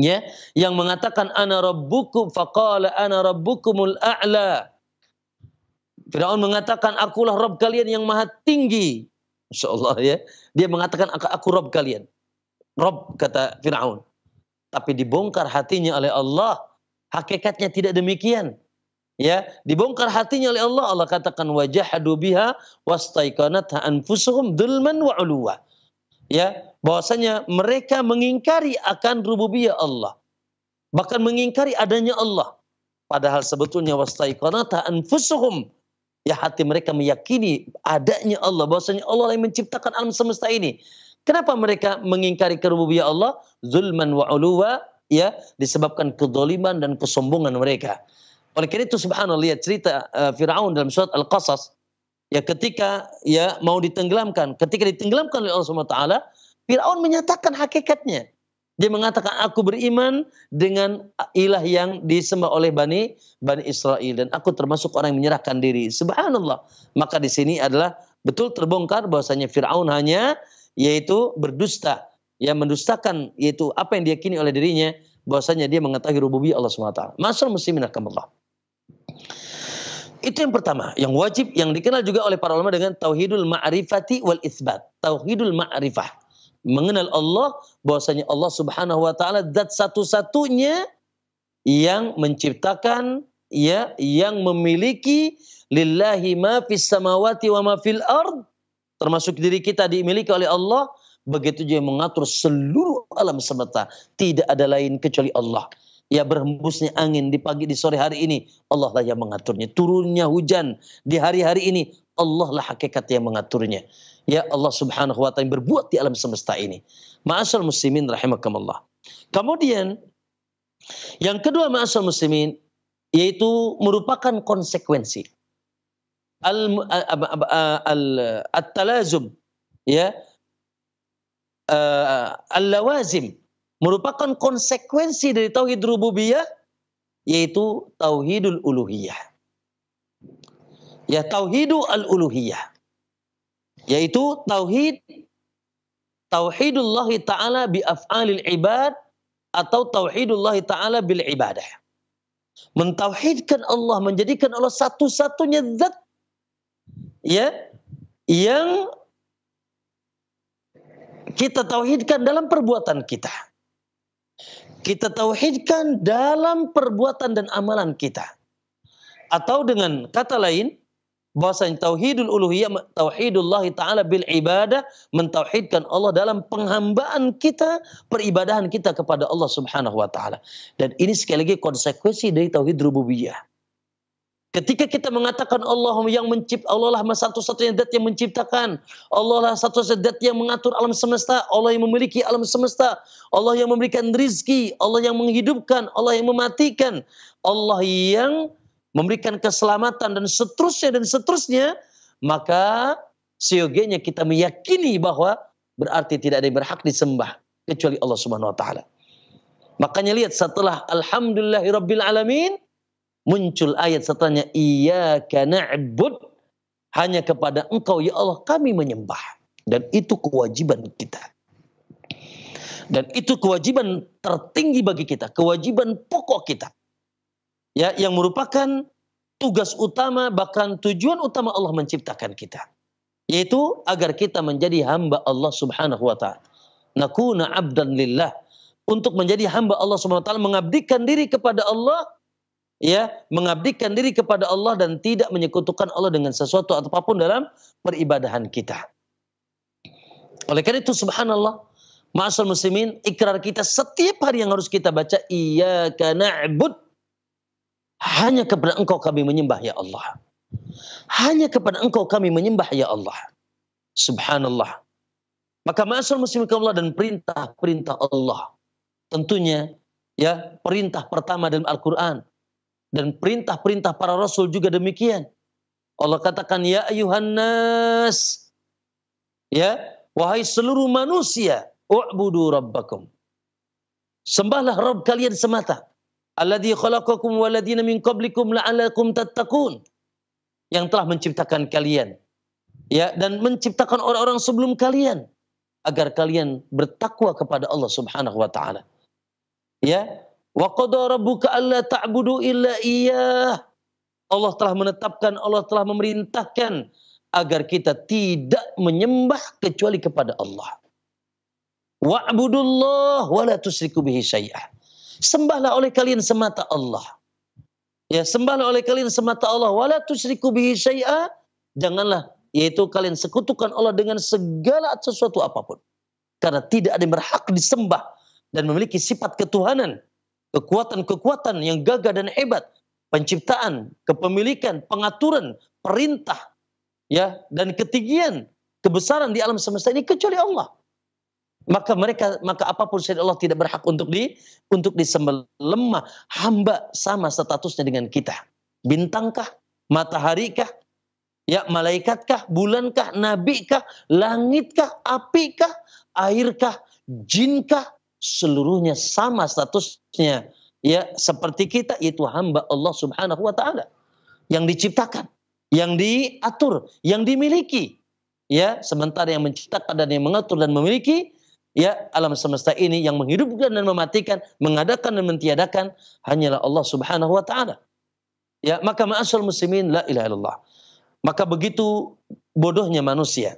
ya yang mengatakan ana rabbukum faqala ana rabbukumul a'la Firaun mengatakan, akulah Rob kalian yang maha tinggi. Masya Allah ya. Dia mengatakan, aku Rob kalian. Rob kata Firaun. Tapi dibongkar hatinya oleh Allah. Hakikatnya tidak demikian. Ya, dibongkar hatinya oleh Allah. Allah katakan wajah biha wastaiqanatha anfusuhum dulman wa uluwa. Ya, bahwasanya mereka mengingkari akan rububiyah Allah. Bahkan mengingkari adanya Allah. Padahal sebetulnya wastaiqanatha anfusuhum Ya hati mereka meyakini adanya Allah. Bahwasanya Allah yang menciptakan alam semesta ini. Kenapa mereka mengingkari kerububiyah Allah? Zulman wa uluwa ya disebabkan kedoliman dan kesombongan mereka. Oleh karena itu subhanallah lihat cerita uh, Firaun dalam surat Al-Qasas ya ketika ya mau ditenggelamkan, ketika ditenggelamkan oleh Allah Subhanahu wa taala, Firaun menyatakan hakikatnya. Dia mengatakan aku beriman dengan ilah yang disembah oleh Bani Bani Israel dan aku termasuk orang yang menyerahkan diri. Subhanallah. Maka di sini adalah betul terbongkar bahwasanya Firaun hanya yaitu berdusta, yang mendustakan yaitu apa yang diyakini oleh dirinya bahwasanya dia mengetahui rububiyah Allah SWT. Masal muslimin Allah. Itu yang pertama, yang wajib yang dikenal juga oleh para ulama dengan tauhidul ma'rifati wal isbat. Tauhidul ma'rifah mengenal Allah bahwasanya Allah Subhanahu wa taala zat satu-satunya yang menciptakan ya yang memiliki lillahi ma fis samawati wa ma fil ard termasuk diri kita dimiliki oleh Allah begitu juga mengatur seluruh alam semesta tidak ada lain kecuali Allah ya berhembusnya angin di pagi di sore hari ini Allah lah yang mengaturnya turunnya hujan di hari-hari ini Allah lah hakikat yang mengaturnya ya Allah Subhanahu wa taala yang berbuat di alam semesta ini. Ma'asal muslimin rahimakumullah. Kemudian yang kedua ma'asal muslimin yaitu merupakan konsekuensi al eh, eh, al at-talazum ya eh, al-lawazim merupakan konsekuensi dari tauhid rububiyah yaitu tauhidul uluhiyah. Ya tauhidul al-uluhiyah yaitu tauhid tauhidullah taala bi af'alil ibad atau tauhidullah taala bil ibadah. Mentauhidkan Allah, menjadikan Allah satu-satunya zat ya yang kita tauhidkan dalam perbuatan kita. Kita tauhidkan dalam perbuatan dan amalan kita. Atau dengan kata lain, bahwasanya tauhidul uluhiyah tauhidullah taala bil ibadah mentauhidkan Allah dalam penghambaan kita peribadahan kita kepada Allah Subhanahu wa taala dan ini sekali lagi konsekuensi dari tauhid rububiyah Ketika kita mengatakan Allah yang mencipta, Allah lah satu-satunya zat yang menciptakan, Allah lah satu-satunya zat yang mengatur alam semesta, Allah yang memiliki alam semesta, Allah yang memberikan rizki, Allah yang menghidupkan, Allah yang mematikan, Allah yang memberikan keselamatan dan seterusnya dan seterusnya, maka seyogianya kita meyakini bahwa berarti tidak ada yang berhak disembah kecuali Allah Subhanahu wa taala. Makanya lihat setelah alhamdulillahirabbil alamin muncul ayat setelahnya iyyaka na'bud hanya kepada engkau ya Allah kami menyembah dan itu kewajiban kita. Dan itu kewajiban tertinggi bagi kita, kewajiban pokok kita ya yang merupakan tugas utama bahkan tujuan utama Allah menciptakan kita yaitu agar kita menjadi hamba Allah Subhanahu wa taala nakuna abdan lillah untuk menjadi hamba Allah Subhanahu wa taala mengabdikan diri kepada Allah ya mengabdikan diri kepada Allah dan tidak menyekutukan Allah dengan sesuatu atau apapun dalam peribadahan kita oleh karena itu subhanallah Ma'asal muslimin ikrar kita setiap hari yang harus kita baca iyyaka na'bud hanya kepada engkau kami menyembah ya Allah. Hanya kepada engkau kami menyembah ya Allah. Subhanallah. Maka masal muslim Allah dan perintah-perintah Allah. Tentunya ya perintah pertama dalam Al-Quran. Dan perintah-perintah para rasul juga demikian. Allah katakan ya ayuhannas. Ya, wahai seluruh manusia, u'budu rabbakum. Sembahlah Rabb kalian semata. Alladhi khalaqakum waladina min qablikum la'alakum tattaqun. Yang telah menciptakan kalian. Ya, dan menciptakan orang-orang sebelum kalian agar kalian bertakwa kepada Allah Subhanahu wa taala. Ya, wa qadara rabbuka alla ta'budu illa iyyah. Allah telah menetapkan, Allah telah memerintahkan agar kita tidak menyembah kecuali kepada Allah. Wa'budullah wa la tusriku bihi syai'ah. Sembahlah oleh kalian semata Allah. Ya, sembahlah oleh kalian semata Allah. Wala tusyriku bihi syai'a. Janganlah yaitu kalian sekutukan Allah dengan segala sesuatu apapun. Karena tidak ada yang berhak disembah dan memiliki sifat ketuhanan, kekuatan-kekuatan yang gagah dan hebat, penciptaan, kepemilikan, pengaturan, perintah, ya dan ketinggian, kebesaran di alam semesta ini kecuali Allah maka mereka maka apapun selain Allah tidak berhak untuk di untuk disembelih lemah hamba sama statusnya dengan kita bintangkah mataharikah ya malaikatkah bulankah nabikah langitkah apikah airkah jinkah seluruhnya sama statusnya ya seperti kita yaitu hamba Allah Subhanahu wa taala yang diciptakan yang diatur yang dimiliki ya sementara yang menciptakan dan yang mengatur dan memiliki ya alam semesta ini yang menghidupkan dan mematikan, mengadakan dan mentiadakan hanyalah Allah Subhanahu wa taala. Ya, maka ma'asyal muslimin la ilaha illallah. Maka begitu bodohnya manusia.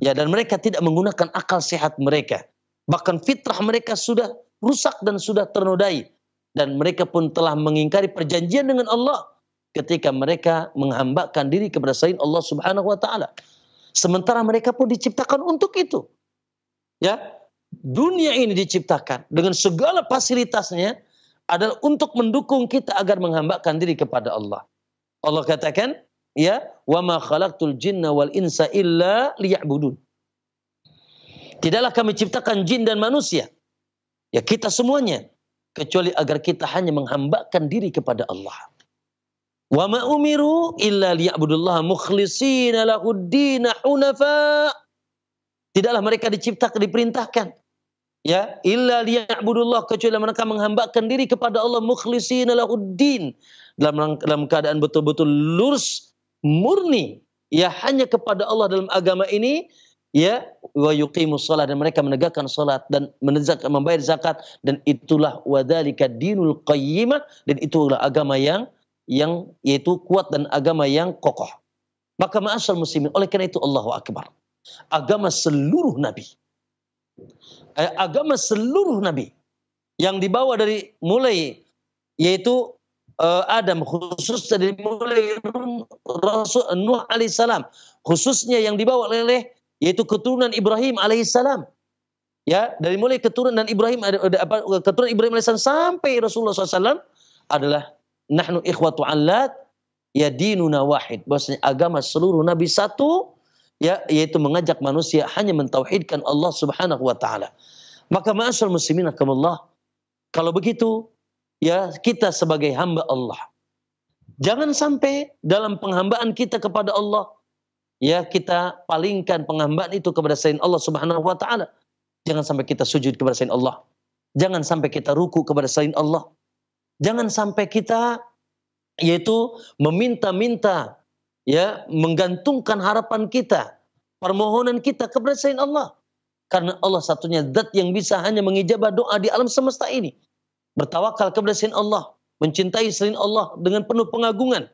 Ya, dan mereka tidak menggunakan akal sehat mereka. Bahkan fitrah mereka sudah rusak dan sudah ternodai dan mereka pun telah mengingkari perjanjian dengan Allah ketika mereka menghambakan diri kepada selain Allah Subhanahu wa taala. Sementara mereka pun diciptakan untuk itu. Ya, dunia ini diciptakan dengan segala fasilitasnya adalah untuk mendukung kita agar menghambakan diri kepada Allah. Allah katakan, ya, wa ma khalaqtul jinna wal insa illa liya'budun. Tidaklah kami ciptakan jin dan manusia. Ya kita semuanya kecuali agar kita hanya menghambakan diri kepada Allah. Wa ma umiru illa liya'budullaha mukhlishina lahuddin hunafa. Tidaklah mereka diciptakan diperintahkan ya illa liya'budullah kecuali mereka menghambakan diri kepada Allah mukhlisina lahuddin dalam dalam keadaan betul-betul lurus murni ya hanya kepada Allah dalam agama ini ya wa yuqimus salat dan mereka menegakkan salat dan menegakkan membayar zakat dan itulah wadzalika dinul qayyimah dan itulah agama yang yang yaitu kuat dan agama yang kokoh maka ma'asyar muslimin oleh karena itu Allahu akbar agama seluruh nabi eh, agama seluruh nabi yang dibawa dari mulai yaitu eh, Adam khusus dari mulai Rasul Nuh alaihissalam khususnya yang dibawa oleh yaitu keturunan Ibrahim alaihissalam ya dari mulai keturunan Ibrahim apa keturunan Ibrahim alaihissalam sampai Rasulullah SAW adalah nahnu ikhwatu allat ya dinuna wahid bahwasanya agama seluruh nabi satu ya yaitu mengajak manusia hanya mentauhidkan Allah Subhanahu wa taala. Maka ma'asyar muslimin Allah kalau begitu ya kita sebagai hamba Allah jangan sampai dalam penghambaan kita kepada Allah ya kita palingkan penghambaan itu kepada selain Allah Subhanahu wa taala. Jangan sampai kita sujud kepada selain Allah. Jangan sampai kita ruku kepada selain Allah. Jangan sampai kita yaitu meminta-minta ya menggantungkan harapan kita, permohonan kita kepada selain Allah. Karena Allah satunya zat yang bisa hanya mengijabah doa di alam semesta ini. Bertawakal kepada selain Allah, mencintai selain Allah dengan penuh pengagungan.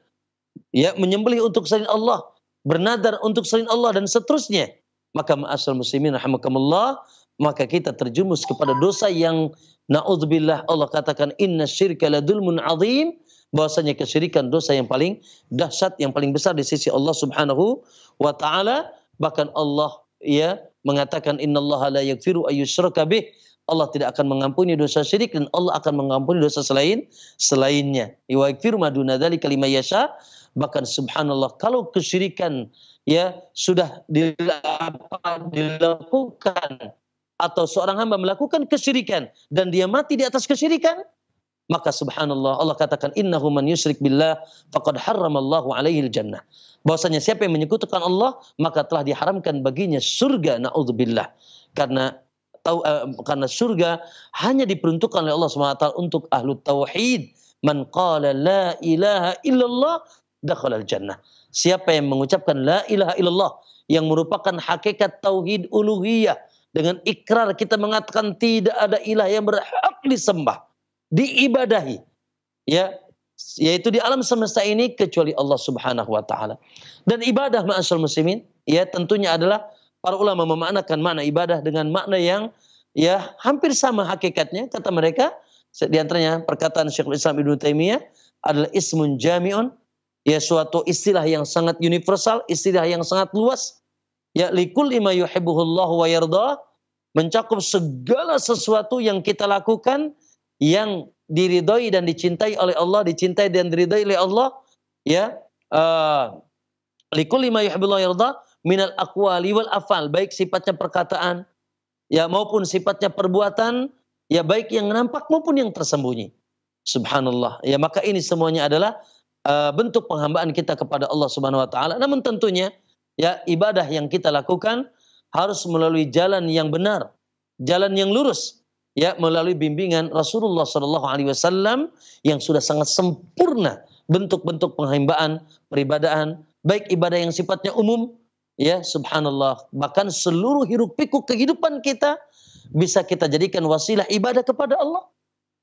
Ya, menyembelih untuk selain Allah, bernadar untuk selain Allah dan seterusnya. Maka ma'asal muslimin rahimakumullah, maka kita terjumus kepada dosa yang naudzubillah Allah katakan inna syirka ladulmun azim bahwasanya kesyirikan dosa yang paling dahsyat yang paling besar di sisi Allah Subhanahu wa taala bahkan Allah ya mengatakan innallaha la yaghfiru ayyusyraka bih Allah tidak akan mengampuni dosa syirik dan Allah akan mengampuni dosa selain selainnya. Yaghfiru maduna dzalika lima yasha bahkan subhanallah kalau kesyirikan ya sudah dilakukan atau seorang hamba melakukan kesyirikan dan dia mati di atas kesyirikan maka subhanallah Allah katakan innahu man yusyrik billah faqad harramallahu alaihi jannah. Bahwasanya siapa yang menyekutukan Allah maka telah diharamkan baginya surga naudzubillah. Karena tahu uh, eh, karena surga hanya diperuntukkan oleh Allah SWT untuk ahlu tauhid. Man qala la ilaha illallah dakhala jannah. Siapa yang mengucapkan la ilaha illallah yang merupakan hakikat tauhid uluhiyah dengan ikrar kita mengatakan tidak ada ilah yang berhak disembah diibadahi ya yaitu di alam semesta ini kecuali Allah Subhanahu wa taala. Dan ibadah ma'asyal muslimin ya tentunya adalah para ulama memaknakan makna ibadah dengan makna yang ya hampir sama hakikatnya kata mereka di antaranya perkataan Syekhul Islam Ibnu Taimiyah adalah ismun jami'un ya suatu istilah yang sangat universal, istilah yang sangat luas ya likul lima yuhibbuhullahu wa yardah mencakup segala sesuatu yang kita lakukan yang diridhoi dan dicintai oleh Allah, dicintai dan diridhoi oleh Allah, ya. Uh, eh, lima yuhibbullahu minal aqwali wal afal, baik sifatnya perkataan ya maupun sifatnya perbuatan, ya baik yang nampak maupun yang tersembunyi. Subhanallah. Ya maka ini semuanya adalah uh, bentuk penghambaan kita kepada Allah Subhanahu wa taala. Namun tentunya ya ibadah yang kita lakukan harus melalui jalan yang benar, jalan yang lurus, ya melalui bimbingan Rasulullah Shallallahu Alaihi Wasallam yang sudah sangat sempurna bentuk-bentuk penghambaan peribadahan baik ibadah yang sifatnya umum ya subhanallah bahkan seluruh hiruk pikuk kehidupan kita bisa kita jadikan wasilah ibadah kepada Allah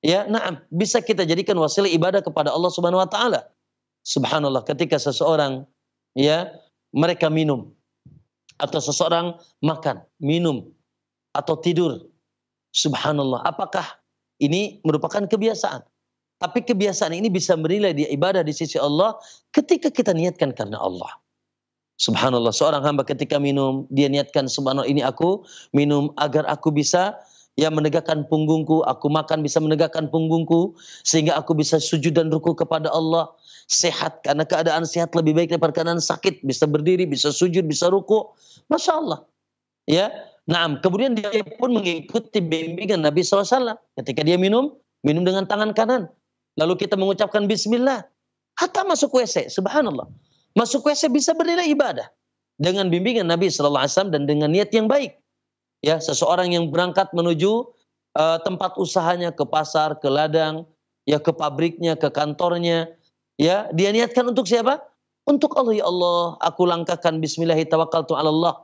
ya nah bisa kita jadikan wasilah ibadah kepada Allah subhanahu wa taala subhanallah ketika seseorang ya mereka minum atau seseorang makan minum atau tidur Subhanallah. Apakah ini merupakan kebiasaan? Tapi kebiasaan ini bisa bernilai di ibadah di sisi Allah ketika kita niatkan karena Allah. Subhanallah, seorang hamba ketika minum, dia niatkan subhanallah ini aku minum agar aku bisa ya menegakkan punggungku, aku makan bisa menegakkan punggungku sehingga aku bisa sujud dan ruku kepada Allah sehat karena keadaan sehat lebih baik daripada keadaan sakit bisa berdiri bisa sujud bisa ruku masya Allah ya Nah, kemudian dia pun mengikuti bimbingan Nabi SAW. Ketika dia minum, minum dengan tangan kanan. Lalu kita mengucapkan bismillah. Hatta masuk WC, subhanallah. Masuk WC bisa bernilai ibadah. Dengan bimbingan Nabi SAW dan dengan niat yang baik. Ya, seseorang yang berangkat menuju uh, tempat usahanya ke pasar, ke ladang, ya ke pabriknya, ke kantornya, ya dia niatkan untuk siapa? Untuk Allah ya Allah, aku langkahkan bismillahirrahmanirrahim Allah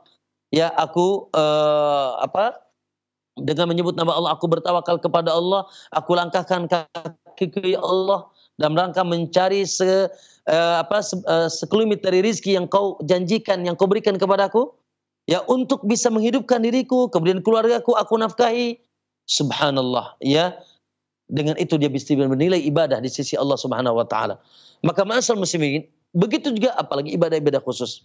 ya aku uh, apa dengan menyebut nama Allah aku bertawakal kepada Allah aku langkahkan kakiku ya Allah dalam rangka mencari se uh, apa se, uh, sekelumit dari rizki yang kau janjikan yang kau berikan kepadaku ya untuk bisa menghidupkan diriku kemudian keluargaku aku nafkahi subhanallah ya dengan itu dia bisa menilai ibadah di sisi Allah Subhanahu wa taala maka masal muslimin begitu juga apalagi ibadah-ibadah khusus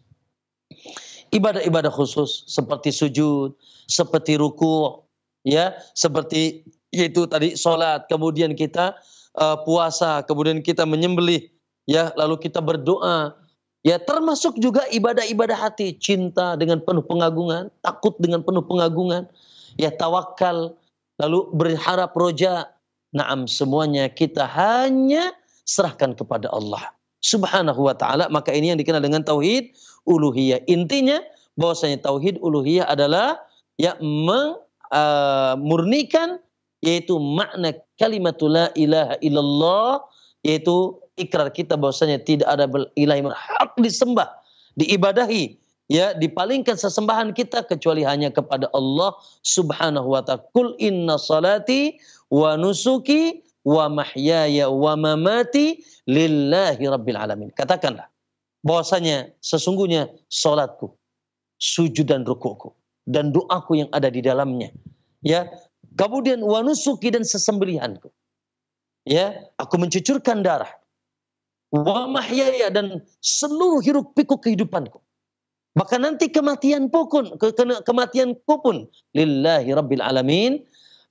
ibadah-ibadah khusus seperti sujud, seperti ruku, ya, seperti itu tadi sholat, kemudian kita uh, puasa, kemudian kita menyembelih, ya, lalu kita berdoa, ya, termasuk juga ibadah-ibadah hati, cinta dengan penuh pengagungan, takut dengan penuh pengagungan, ya, tawakal, lalu berharap roja, naam semuanya kita hanya serahkan kepada Allah subhanahu wa ta'ala. Maka ini yang dikenal dengan tauhid uluhiyah. Intinya bahwasanya tauhid uluhiyah adalah ya memurnikan eh, uh, yaitu makna kalimat la ilaha illallah yaitu ikrar kita bahwasanya tidak ada ilah yang hak disembah, diibadahi, ya dipalingkan sesembahan kita kecuali hanya kepada Allah Subhanahu wa taala. Kul inna salati wa nusuki wa mahyaya wa mamati lillahi rabbil alamin. Katakanlah bahwasanya sesungguhnya salatku, sujud dan rukuku dan doaku yang ada di dalamnya. Ya, kemudian wanusuki dan sesembelihanku. Ya, aku mencucurkan darah. Wa mahyaya dan seluruh hiruk pikuk kehidupanku. Bahkan nanti kematian pun, ke, kematianku pun lillahi rabbil alamin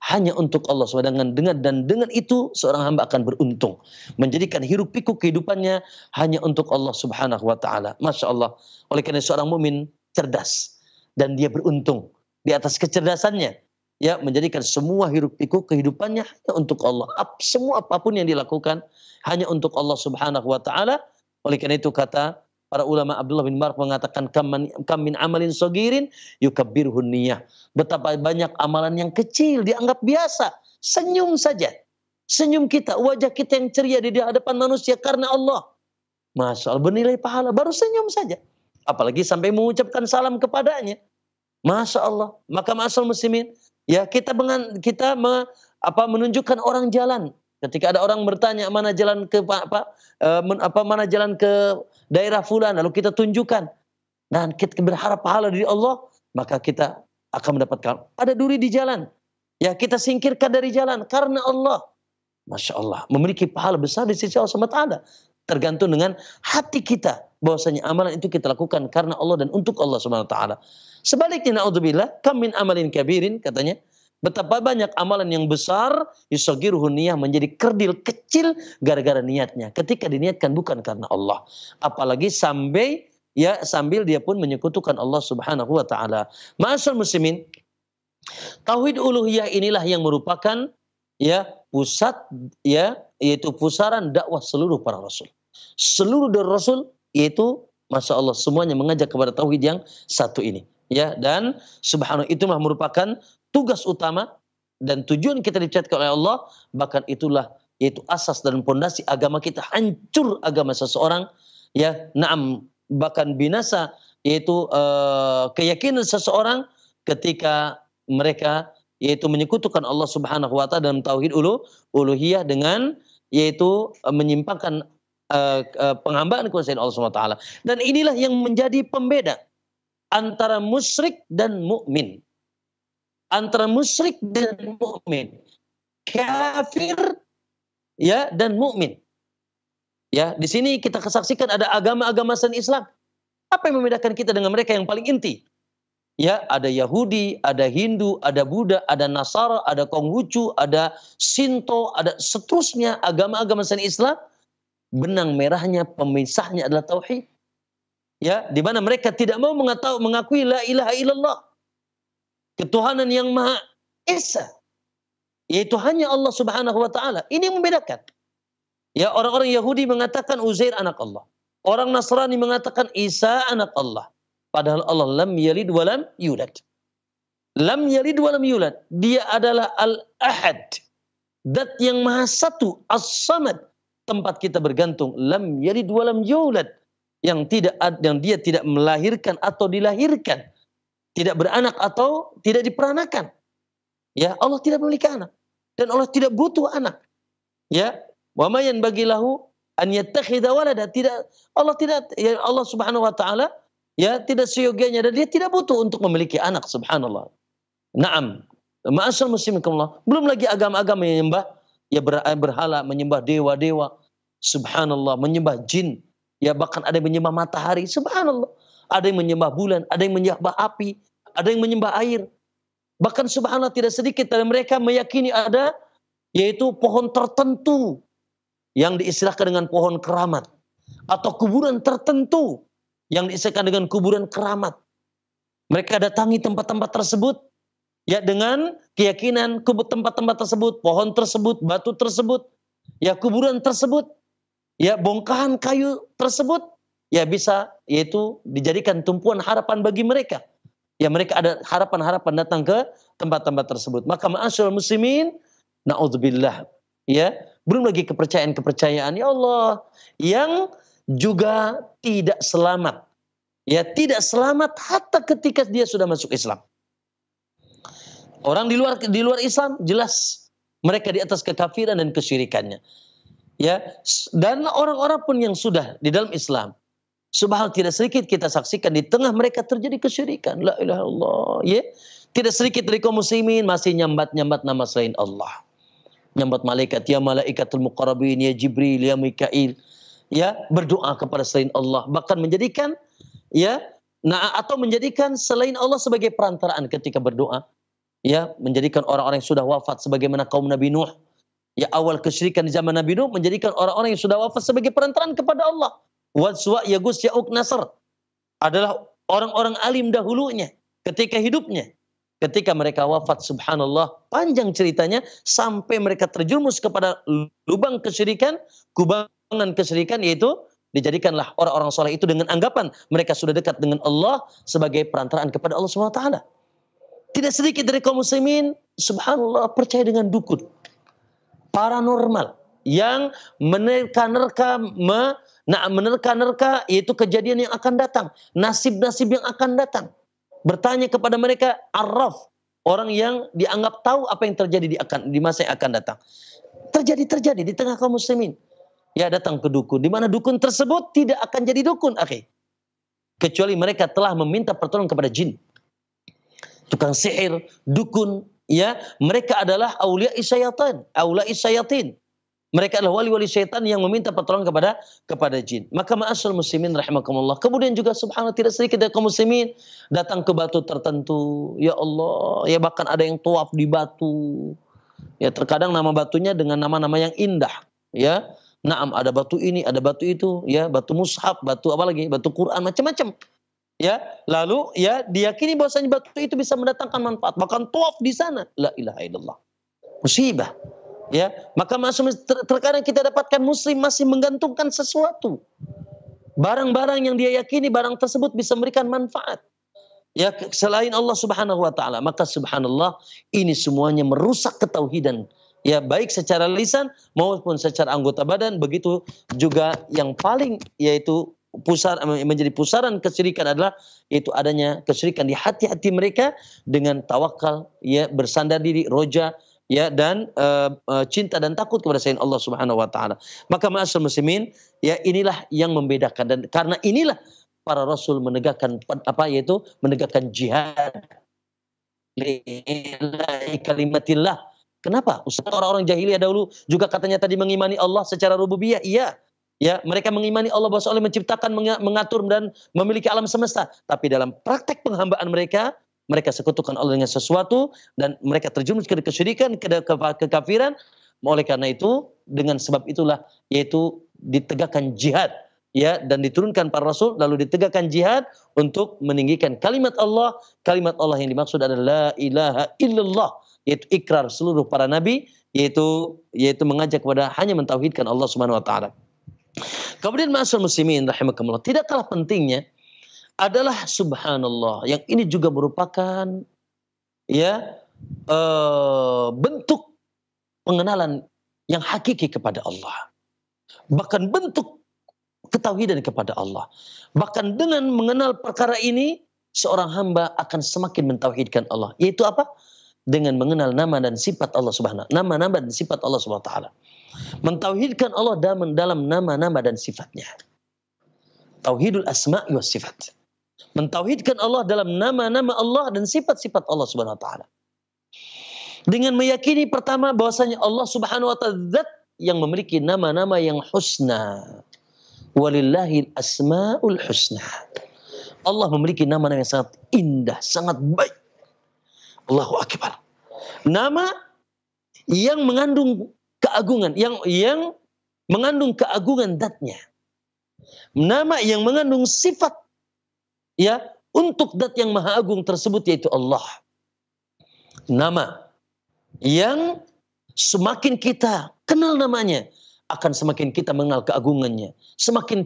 hanya untuk Allah SWT dengan, dengan dan dengan itu seorang hamba akan beruntung menjadikan hiruk pikuk kehidupannya hanya untuk Allah Subhanahu wa taala. Masya Allah. Oleh karena seorang mumin cerdas dan dia beruntung di atas kecerdasannya ya menjadikan semua hiruk pikuk kehidupannya hanya untuk Allah. Semua apapun yang dilakukan hanya untuk Allah Subhanahu wa taala. Oleh karena itu kata para ulama Abdullah bin Mark mengatakan kamin amalin sogirin yuk niyah. Betapa banyak amalan yang kecil dianggap biasa. Senyum saja. Senyum kita, wajah kita yang ceria di hadapan manusia karena Allah. Masya Allah bernilai pahala, baru senyum saja. Apalagi sampai mengucapkan salam kepadanya. Masya Allah. Maka masal muslimin, ya kita dengan kita me, apa menunjukkan orang jalan. Ketika ada orang bertanya mana jalan ke apa, apa eh, mana jalan ke daerah fulan lalu kita tunjukkan dan kita berharap pahala dari Allah maka kita akan mendapatkan ada duri di jalan ya kita singkirkan dari jalan karena Allah Masya Allah memiliki pahala besar di sisi Allah ada. tergantung dengan hati kita bahwasanya amalan itu kita lakukan karena Allah dan untuk Allah Subhanahu wa taala. Sebaliknya naudzubillah kam min amalin kabirin katanya Betapa banyak amalan yang besar yusagiruhu niyah menjadi kerdil kecil gara-gara niatnya. Ketika diniatkan bukan karena Allah. Apalagi sampai ya sambil dia pun menyekutukan Allah Subhanahu wa taala. Ma'asul muslimin, tauhid uluhiyah inilah yang merupakan ya pusat ya yaitu pusaran dakwah seluruh para rasul. Seluruh dari rasul yaitu Masya Allah semuanya mengajak kepada tauhid yang satu ini ya dan subhanallah itulah merupakan tugas utama dan tujuan kita dicatatkan oleh Allah, bahkan itulah yaitu asas dan pondasi agama kita hancur agama seseorang ya naam bahkan binasa yaitu uh, keyakinan seseorang ketika mereka yaitu menyekutukan Allah Subhanahu wa taala dalam tauhid ulu uluhiyah dengan yaitu eh, menyimpangkan uh, uh, penghambaan kepada Allah Subhanahu wa taala dan inilah yang menjadi pembeda antara musyrik dan mukmin antara musyrik dan mukmin, kafir ya dan mukmin. Ya, di sini kita kesaksikan ada agama-agama selain Islam. Apa yang membedakan kita dengan mereka yang paling inti? Ya, ada Yahudi, ada Hindu, ada Buddha, ada Nasar ada Konghucu, ada Sinto, ada seterusnya agama-agama selain Islam. Benang merahnya, pemisahnya adalah tauhid. Ya, di mana mereka tidak mau mengetahui mengakui la ilaha illallah ketuhanan yang Maha Esa yaitu hanya Allah Subhanahu wa taala. Ini yang membedakan. Ya orang-orang Yahudi mengatakan Uzair anak Allah. Orang Nasrani mengatakan Isa anak Allah. Padahal Allah lam yalid wa lam yulad. Lam yalid wa lam yulad. Dia adalah Al-Ahad. Dat yang maha satu, As-Samad. Tempat kita bergantung. Lam yalid wa lam yulad. Yang, tidak, yang dia tidak melahirkan atau dilahirkan tidak beranak atau tidak diperanakan. Ya, Allah tidak memiliki anak dan Allah tidak butuh anak. Ya, wa mayan bagilahu an yattakhidha walada. Tidak Allah tidak ya Allah Subhanahu wa taala ya tidak seyogianya dan dia tidak butuh untuk memiliki anak subhanallah. Naam. Ma'asyar musliminkumullah. Belum lagi agama-agama yang menyembah ya berhala, menyembah dewa-dewa. Subhanallah, menyembah jin. Ya bahkan ada yang menyembah matahari, subhanallah. Ada yang menyembah bulan, ada yang menyembah api, ada yang menyembah air. Bahkan subhanallah tidak sedikit dari mereka meyakini ada yaitu pohon tertentu yang diistilahkan dengan pohon keramat atau kuburan tertentu yang diistilahkan dengan kuburan keramat. Mereka datangi tempat-tempat tersebut ya dengan keyakinan kubur tempat-tempat tersebut, pohon tersebut, batu tersebut, ya kuburan tersebut, ya bongkahan kayu tersebut ya bisa yaitu dijadikan tumpuan harapan bagi mereka. Ya mereka ada harapan-harapan datang ke tempat-tempat tersebut. Maka ma'asyur muslimin, na'udzubillah. Ya, belum lagi kepercayaan-kepercayaan ya Allah yang juga tidak selamat. Ya, tidak selamat hatta ketika dia sudah masuk Islam. Orang di luar di luar Islam jelas mereka di atas kekafiran dan kesyirikannya. Ya, dan orang-orang pun yang sudah di dalam Islam Subhanallah tidak sedikit kita saksikan di tengah mereka terjadi kesyirikan. La ilaha illallah. Ya. Tidak sedikit dari kaum muslimin masih nyambat-nyambat nama selain Allah. Nyambat malaikat, ya malaikatul muqarrabin, ya Jibril, ya Mikail. Ya, berdoa kepada selain Allah. Bahkan menjadikan ya nah atau menjadikan selain Allah sebagai perantaraan ketika berdoa ya menjadikan orang-orang yang sudah wafat sebagaimana kaum Nabi Nuh ya awal kesyirikan di zaman Nabi Nuh menjadikan orang-orang yang sudah wafat sebagai perantaraan kepada Allah Wadzwa Yagus Ya'uk Nasr adalah orang-orang alim dahulunya ketika hidupnya. Ketika mereka wafat subhanallah panjang ceritanya sampai mereka terjumus kepada lubang kesyirikan, kubangan kesyirikan yaitu dijadikanlah orang-orang soleh itu dengan anggapan mereka sudah dekat dengan Allah sebagai perantaraan kepada Allah Swt Tidak sedikit dari kaum muslimin subhanallah percaya dengan dukun paranormal yang menerka-nerka me Nah, menerka-nerka yaitu kejadian yang akan datang, nasib-nasib yang akan datang. Bertanya kepada mereka arraf, orang yang dianggap tahu apa yang terjadi di akan di masa yang akan datang. Terjadi terjadi di tengah kaum muslimin. Ya datang ke dukun, di mana dukun tersebut tidak akan jadi dukun, akhi. Kecuali mereka telah meminta pertolongan kepada jin. Tukang sihir, dukun, ya mereka adalah aulia syaitan, aulia syaitan. Mereka adalah wali-wali setan yang meminta pertolongan kepada kepada jin. Maka ma'asul muslimin rahimakumullah. Kemudian juga subhanallah tidak sedikit dari kaum muslimin datang ke batu tertentu. Ya Allah, ya bahkan ada yang tuaf di batu. Ya terkadang nama batunya dengan nama-nama yang indah. Ya, Naam ada batu ini, ada batu itu, ya batu mushaf, batu apa lagi, batu Quran macam-macam. Ya, lalu ya diyakini bahwasanya batu itu bisa mendatangkan manfaat, bahkan tuaf di sana. La ilaha illallah. Musibah ya maka masuk ter terkadang kita dapatkan muslim masih menggantungkan sesuatu barang-barang yang dia yakini barang tersebut bisa memberikan manfaat ya selain Allah Subhanahu wa taala maka subhanallah ini semuanya merusak ketauhidan ya baik secara lisan maupun secara anggota badan begitu juga yang paling yaitu pusar eh, menjadi pusaran kesyirikan adalah itu adanya kesyirikan di hati-hati mereka dengan tawakal ya bersandar diri roja ya dan e, e, cinta dan takut kepada selain Allah Subhanahu wa taala. Maka ma'asyar muslimin, ya inilah yang membedakan dan karena inilah para rasul menegakkan apa yaitu menegakkan jihad kalimatillah. Kenapa? Ustaz orang-orang jahiliyah dahulu juga katanya tadi mengimani Allah secara rububiyah. Iya, Ya, mereka mengimani Allah bahwa Allah menciptakan, mengatur dan memiliki alam semesta. Tapi dalam praktek penghambaan mereka, mereka sekutukan Allah dengan sesuatu dan mereka terjumus ke kesyirikan, ke kekafiran. Oleh karena itu, dengan sebab itulah yaitu ditegakkan jihad ya dan diturunkan para rasul lalu ditegakkan jihad untuk meninggikan kalimat Allah kalimat Allah yang dimaksud adalah la ilaha illallah yaitu ikrar seluruh para nabi yaitu yaitu mengajak kepada hanya mentauhidkan Allah Subhanahu wa taala. Kemudian masyarakat muslimin rahimakumullah tidak kalah pentingnya adalah subhanallah yang ini juga merupakan ya e, bentuk pengenalan yang hakiki kepada Allah. Bahkan bentuk ketauhidan kepada Allah. Bahkan dengan mengenal perkara ini seorang hamba akan semakin mentauhidkan Allah. Yaitu apa? Dengan mengenal nama dan sifat Allah Subhanahu nama-nama dan sifat Allah Subhanahu taala. Mentauhidkan Allah dalam dalam nama-nama dan sifatnya. Tauhidul asma wa sifat. Mentauhidkan Allah dalam nama-nama Allah dan sifat-sifat Allah Subhanahu wa taala. Dengan meyakini pertama bahwasanya Allah Subhanahu wa taala yang memiliki nama-nama yang husna. Walillahi asmaul husna. Allah memiliki nama-nama yang sangat indah, sangat baik. Allahu akbar. Nama yang mengandung keagungan, yang yang mengandung keagungan datnya. Nama yang mengandung sifat ya untuk dat yang maha agung tersebut yaitu Allah. Nama yang semakin kita kenal namanya akan semakin kita mengenal keagungannya, semakin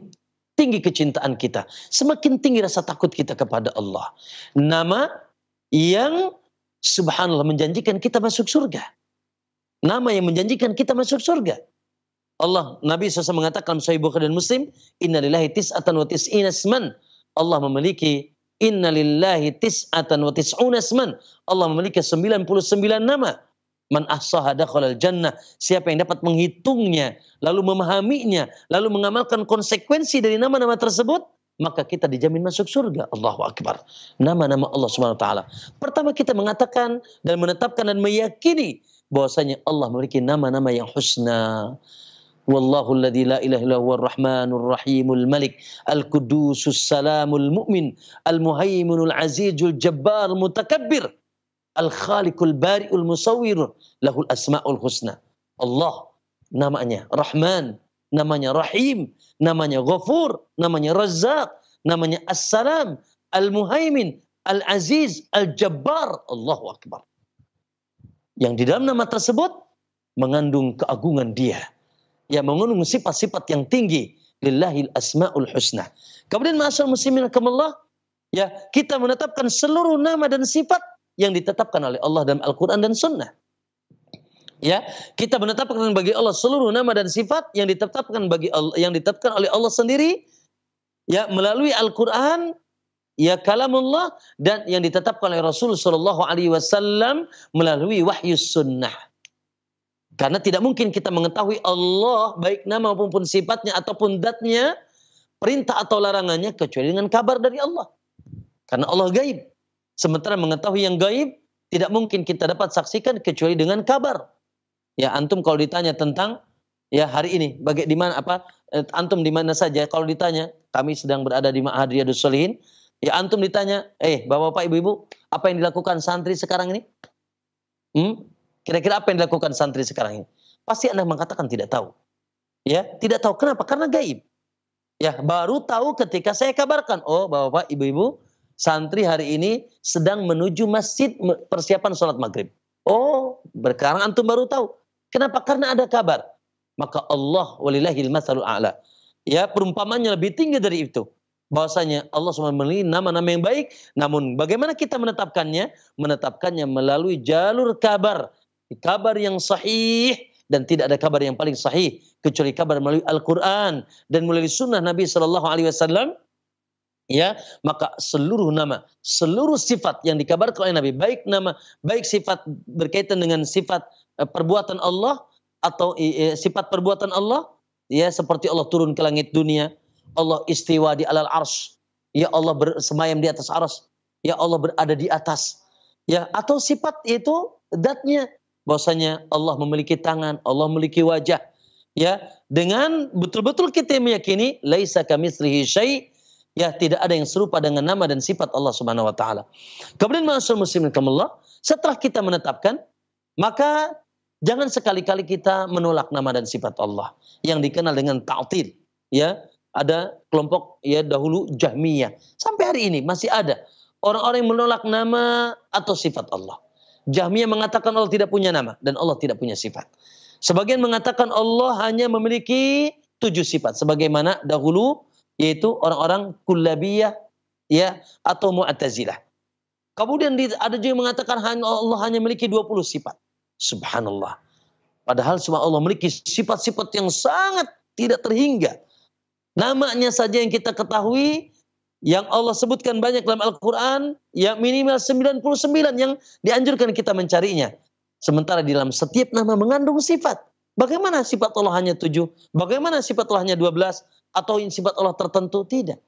tinggi kecintaan kita, semakin tinggi rasa takut kita kepada Allah. Nama yang subhanallah menjanjikan kita masuk surga. Nama yang menjanjikan kita masuk surga. Allah Nabi SAW mengatakan Sahih Bukhari dan Muslim, Inna lillahi tis'atan wa tis'ina Allah memiliki innalillahi tis'atan wa tis'una Allah memiliki 99 nama. Man ahsaha jannah. Siapa yang dapat menghitungnya, lalu memahaminya, lalu mengamalkan konsekuensi dari nama-nama tersebut, maka kita dijamin masuk surga. Allahu Akbar. Nama-nama Allah Subhanahu wa taala. Pertama kita mengatakan dan menetapkan dan meyakini bahwasanya Allah memiliki nama-nama yang husna. Wallahu alladhi la ilaha illa huwa rahmanur rahimul malik al-qudusus salamul mu'min al-muhaiminul azizul jabbar mutakabbir al-khaliqul bari'ul musawwir lahul asma'ul husna. Allah namanya Rahman, namanya Rahim, namanya Ghafur, namanya Razzaq, namanya As-Salam, Al-Muhaimin, Al-Aziz, Al-Jabbar, Allahu Akbar. Yang di dalam nama tersebut mengandung keagungan dia ya mengandung sifat-sifat yang tinggi lillahil asmaul husna. Kemudian ma'asyar muslimin ya kita menetapkan seluruh nama dan sifat yang ditetapkan oleh Allah dalam Al-Qur'an dan Sunnah. Ya, kita menetapkan bagi Allah seluruh nama dan sifat yang ditetapkan bagi Allah, yang ditetapkan oleh Allah sendiri ya melalui Al-Qur'an ya kalamullah dan yang ditetapkan oleh Rasul sallallahu alaihi wasallam melalui wahyu sunnah. Karena tidak mungkin kita mengetahui Allah baik nama maupun sifatnya ataupun datnya, perintah atau larangannya kecuali dengan kabar dari Allah. Karena Allah gaib. Sementara mengetahui yang gaib tidak mungkin kita dapat saksikan kecuali dengan kabar. Ya antum kalau ditanya tentang ya hari ini bagai di apa eh, antum di mana saja kalau ditanya kami sedang berada di Ma'had Riyadus ya antum ditanya eh Bapak-bapak Ibu-ibu apa yang dilakukan santri sekarang ini? Hmm? Kira-kira apa yang dilakukan santri sekarang ini? Pasti Anda mengatakan tidak tahu. Ya, tidak tahu kenapa? Karena gaib. Ya, baru tahu ketika saya kabarkan, oh Bapak, Ibu-ibu, santri hari ini sedang menuju masjid persiapan sholat maghrib. Oh, sekarang antum baru tahu. Kenapa? Karena ada kabar. Maka Allah walillahil masalul a'la. Ya, perumpamannya lebih tinggi dari itu. Bahwasanya Allah SWT memilih nama-nama yang baik. Namun bagaimana kita menetapkannya? Menetapkannya melalui jalur kabar kabar yang sahih dan tidak ada kabar yang paling sahih kecuali kabar melalui Al-Qur'an dan melalui sunnah Nabi Shallallahu alaihi wasallam ya maka seluruh nama seluruh sifat yang dikabarkan oleh Nabi baik nama baik sifat berkaitan dengan sifat eh, perbuatan Allah atau sifat perbuatan Allah ya seperti Allah turun ke langit dunia Allah istiwa di alal ars ya Allah bersemayam di atas ars ya Allah berada di atas ya atau sifat itu datnya bahwasanya Allah memiliki tangan, Allah memiliki wajah. Ya, dengan betul-betul kita meyakini laisa kamitslihi syai' ya tidak ada yang serupa dengan nama dan sifat Allah Subhanahu wa taala. Kemudian masyarakat muslimin kamallah, setelah kita menetapkan maka jangan sekali-kali kita menolak nama dan sifat Allah yang dikenal dengan ta'til ya. Ada kelompok ya dahulu Jahmiyah sampai hari ini masih ada orang-orang yang menolak nama atau sifat Allah. Jahmiyah mengatakan Allah tidak punya nama dan Allah tidak punya sifat. Sebagian mengatakan Allah hanya memiliki tujuh sifat. Sebagaimana dahulu yaitu orang-orang kullabiyah ya atau mu'tazilah. Kemudian ada juga yang mengatakan hanya Allah hanya memiliki 20 sifat. Subhanallah. Padahal semua Allah memiliki sifat-sifat yang sangat tidak terhingga. Namanya saja yang kita ketahui, yang Allah sebutkan banyak dalam Al-Quran, ya minimal 99 yang dianjurkan kita mencarinya. Sementara di dalam setiap nama mengandung sifat. Bagaimana sifat Allah hanya tujuh? Bagaimana sifat Allah hanya dua belas? Atau sifat Allah tertentu? Tidak.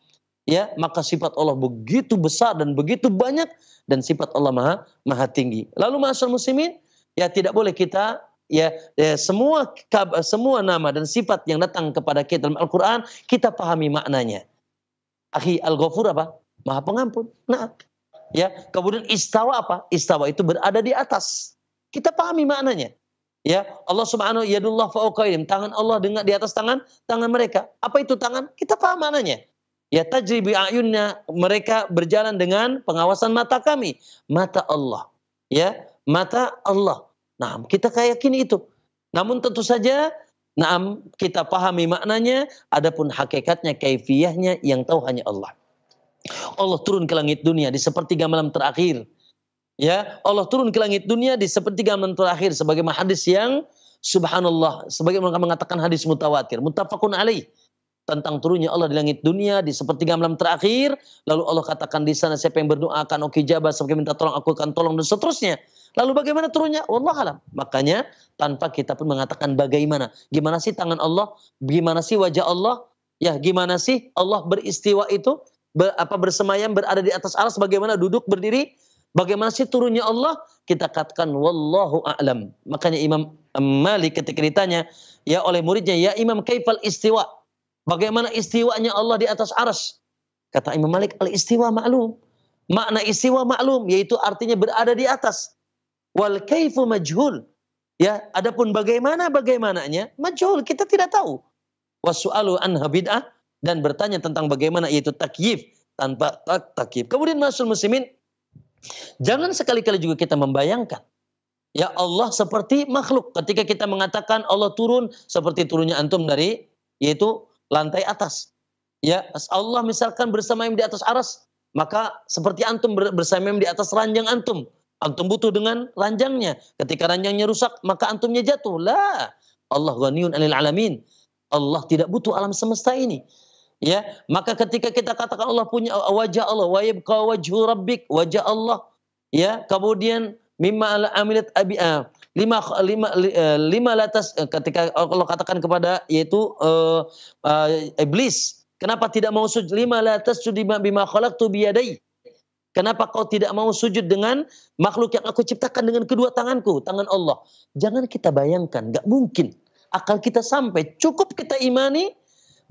Ya, maka sifat Allah begitu besar dan begitu banyak dan sifat Allah maha maha tinggi. Lalu masyarakat muslimin, ya tidak boleh kita ya, ya semua semua nama dan sifat yang datang kepada kita dalam Al-Qur'an kita pahami maknanya. Akhi Al-Ghafur apa? Maha pengampun. Nah, ya. Kemudian istawa apa? Istawa itu berada di atas. Kita pahami maknanya. Ya, Allah Subhanahu yadullah fauqaim, tangan Allah dengan di atas tangan tangan mereka. Apa itu tangan? Kita paham maknanya. Ya tajribi ayunnya mereka berjalan dengan pengawasan mata kami, mata Allah. Ya, mata Allah. Nah, kita kayakini itu. Namun tentu saja Naam, kita pahami maknanya, adapun hakikatnya, kaifiyahnya yang tahu hanya Allah. Allah turun ke langit dunia di sepertiga malam terakhir. Ya, Allah turun ke langit dunia di sepertiga malam terakhir sebagai hadis yang subhanallah sebagai mereka mengatakan hadis mutawatir, muttafaqun alaih tentang turunnya Allah di langit dunia di sepertiga malam terakhir lalu Allah katakan di sana siapa yang berdoa akan oke jabat siapa minta tolong aku akan tolong dan seterusnya Lalu bagaimana turunnya? Allah alam. Makanya tanpa kita pun mengatakan bagaimana. Gimana sih tangan Allah? Gimana sih wajah Allah? Ya gimana sih Allah beristiwa itu? Ber, apa bersemayam berada di atas aras? Bagaimana duduk berdiri? Bagaimana sih turunnya Allah? Kita katakan wallahu a'lam. Makanya Imam Malik ketika ditanya ya oleh muridnya, "Ya Imam, kaifal istiwa?" Bagaimana istiwanya Allah di atas aras? Kata Imam Malik, "Al istiwa maklum." Makna istiwa maklum yaitu artinya berada di atas. Wal kaifu majhul. Ya, adapun bagaimana bagaimananya majhul, kita tidak tahu. Wasu'alu anha bid'ah dan bertanya tentang bagaimana yaitu takyif tanpa tak takyif. Kemudian masuk muslimin jangan sekali-kali juga kita membayangkan Ya Allah seperti makhluk. Ketika kita mengatakan Allah turun seperti turunnya antum dari yaitu lantai atas. Ya Allah misalkan bersama yang di atas aras maka seperti antum bersama yang di atas ranjang antum. Antum butuh dengan ranjangnya. Ketika ranjangnya rusak, maka antumnya jatuh. Lah, Allah ghaniyun anil alamin. Allah tidak butuh alam semesta ini. Ya, maka ketika kita katakan Allah punya wajah Allah, wa yabqa wajhu rabbik, wajah Allah. Ya, kemudian mimma amilat abi eh, lima lima eh, lima latas eh, ketika Allah katakan kepada yaitu uh, uh, iblis, kenapa tidak mau sujud lima latas sujud bima khalaqtu biyadai? Kenapa kau tidak mau sujud dengan makhluk yang aku ciptakan dengan kedua tanganku, tangan Allah? Jangan kita bayangkan, gak mungkin. Akal kita sampai, cukup kita imani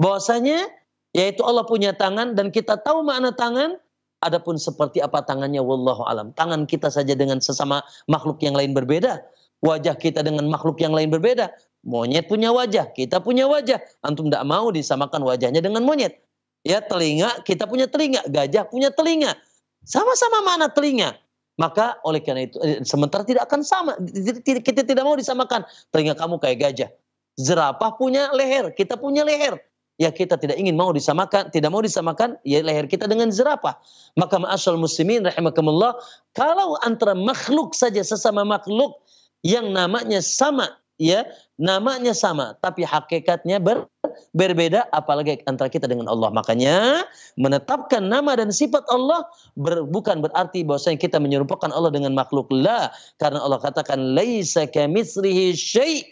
bahwasanya yaitu Allah punya tangan dan kita tahu makna tangan. Adapun seperti apa tangannya, wallahu alam. Tangan kita saja dengan sesama makhluk yang lain berbeda. Wajah kita dengan makhluk yang lain berbeda. Monyet punya wajah, kita punya wajah. Antum tidak mau disamakan wajahnya dengan monyet. Ya telinga, kita punya telinga. Gajah punya telinga sama-sama mana telinga. Maka oleh karena itu, eh, sementara tidak akan sama. Kita tidak mau disamakan. Telinga kamu kayak gajah. Zerapah punya leher, kita punya leher. Ya kita tidak ingin mau disamakan, tidak mau disamakan ya leher kita dengan zerapah. Maka ma'asyal muslimin rahimakumullah, kalau antara makhluk saja sesama makhluk yang namanya sama, ya namanya sama, tapi hakikatnya ber berbeda apalagi antara kita dengan Allah. Makanya menetapkan nama dan sifat Allah ber, bukan berarti bahwasanya kita menyerupakan Allah dengan makhluk. La, karena Allah katakan laisa kamitslihi syai'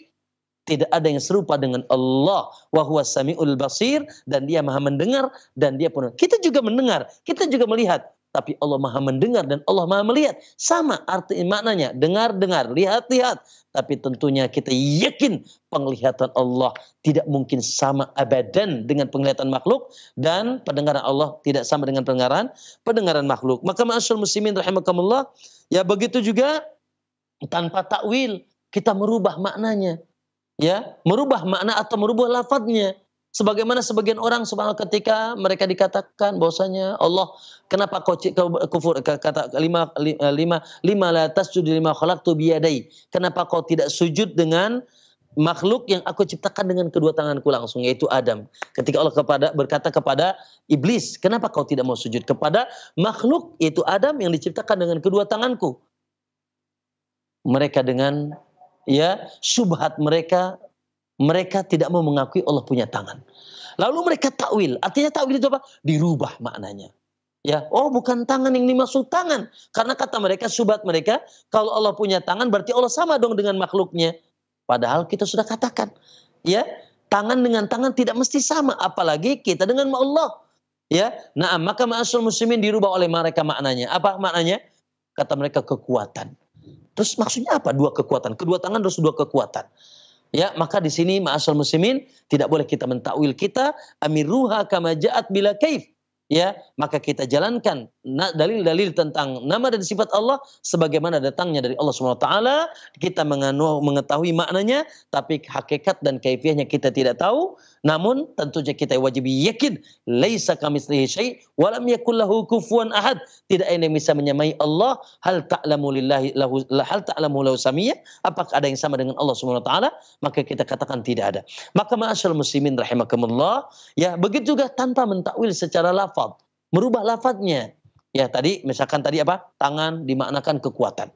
tidak ada yang serupa dengan Allah wa huwa samiul basir dan dia maha mendengar dan dia pun kita juga mendengar kita juga melihat tapi Allah Maha mendengar dan Allah Maha melihat. Sama arti maknanya, dengar-dengar, lihat-lihat. Tapi tentunya kita yakin penglihatan Allah tidak mungkin sama abadan dengan penglihatan makhluk dan pendengaran Allah tidak sama dengan pendengaran pendengaran makhluk. Maka ma'asyur muslimin rahimakumullah, ya begitu juga tanpa takwil kita merubah maknanya. Ya, merubah makna atau merubah lafadznya. Sebagaimana sebagian orang subhanallah ketika mereka dikatakan bahwasanya Allah kenapa kau kau kufur kata lima eh, lima lima la tasjud lima tu biyadai. Kenapa kau tidak sujud dengan makhluk yang aku ciptakan dengan kedua tanganku langsung yaitu Adam. Ketika Allah kepada berkata kepada iblis, "Kenapa kau tidak mau sujud kepada makhluk yaitu Adam yang diciptakan dengan kedua tanganku?" Mereka dengan ya subhat mereka mereka tidak mau mengakui Allah punya tangan. Lalu mereka takwil. Artinya takwil itu apa? Dirubah maknanya. Ya, oh bukan tangan yang dimaksud tangan. Karena kata mereka, subat mereka, kalau Allah punya tangan berarti Allah sama dong dengan makhluknya. Padahal kita sudah katakan, ya, tangan dengan tangan tidak mesti sama, apalagi kita dengan Allah. Ya, nah maka ma'asul muslimin dirubah oleh mereka maknanya. Apa maknanya? Kata mereka kekuatan. Terus maksudnya apa? Dua kekuatan. Kedua tangan terus dua kekuatan. Ya, maka di sini maasal muslimin tidak boleh kita mentakwil kita amiruha kama ja'at bila kaif ya maka kita jalankan dalil-dalil tentang nama dan sifat Allah sebagaimana datangnya dari Allah Subhanahu wa taala kita mengetahui maknanya tapi hakikat dan kaifiahnya kita tidak tahu namun tentunya kita wajib yakin laisa kamitslihi syai wa lam yakul kufuwan ahad tidak ada yang bisa menyamai Allah hal ta'lamu lillahi lahu hal ta'lamu lahu samia apakah ada yang sama dengan Allah Subhanahu wa taala maka kita katakan tidak ada maka ma'asyal muslimin rahimakumullah ya begitu juga tanpa mentakwil secara lafaz lafaz, merubah lafaznya. Ya tadi misalkan tadi apa? Tangan dimaknakan kekuatan.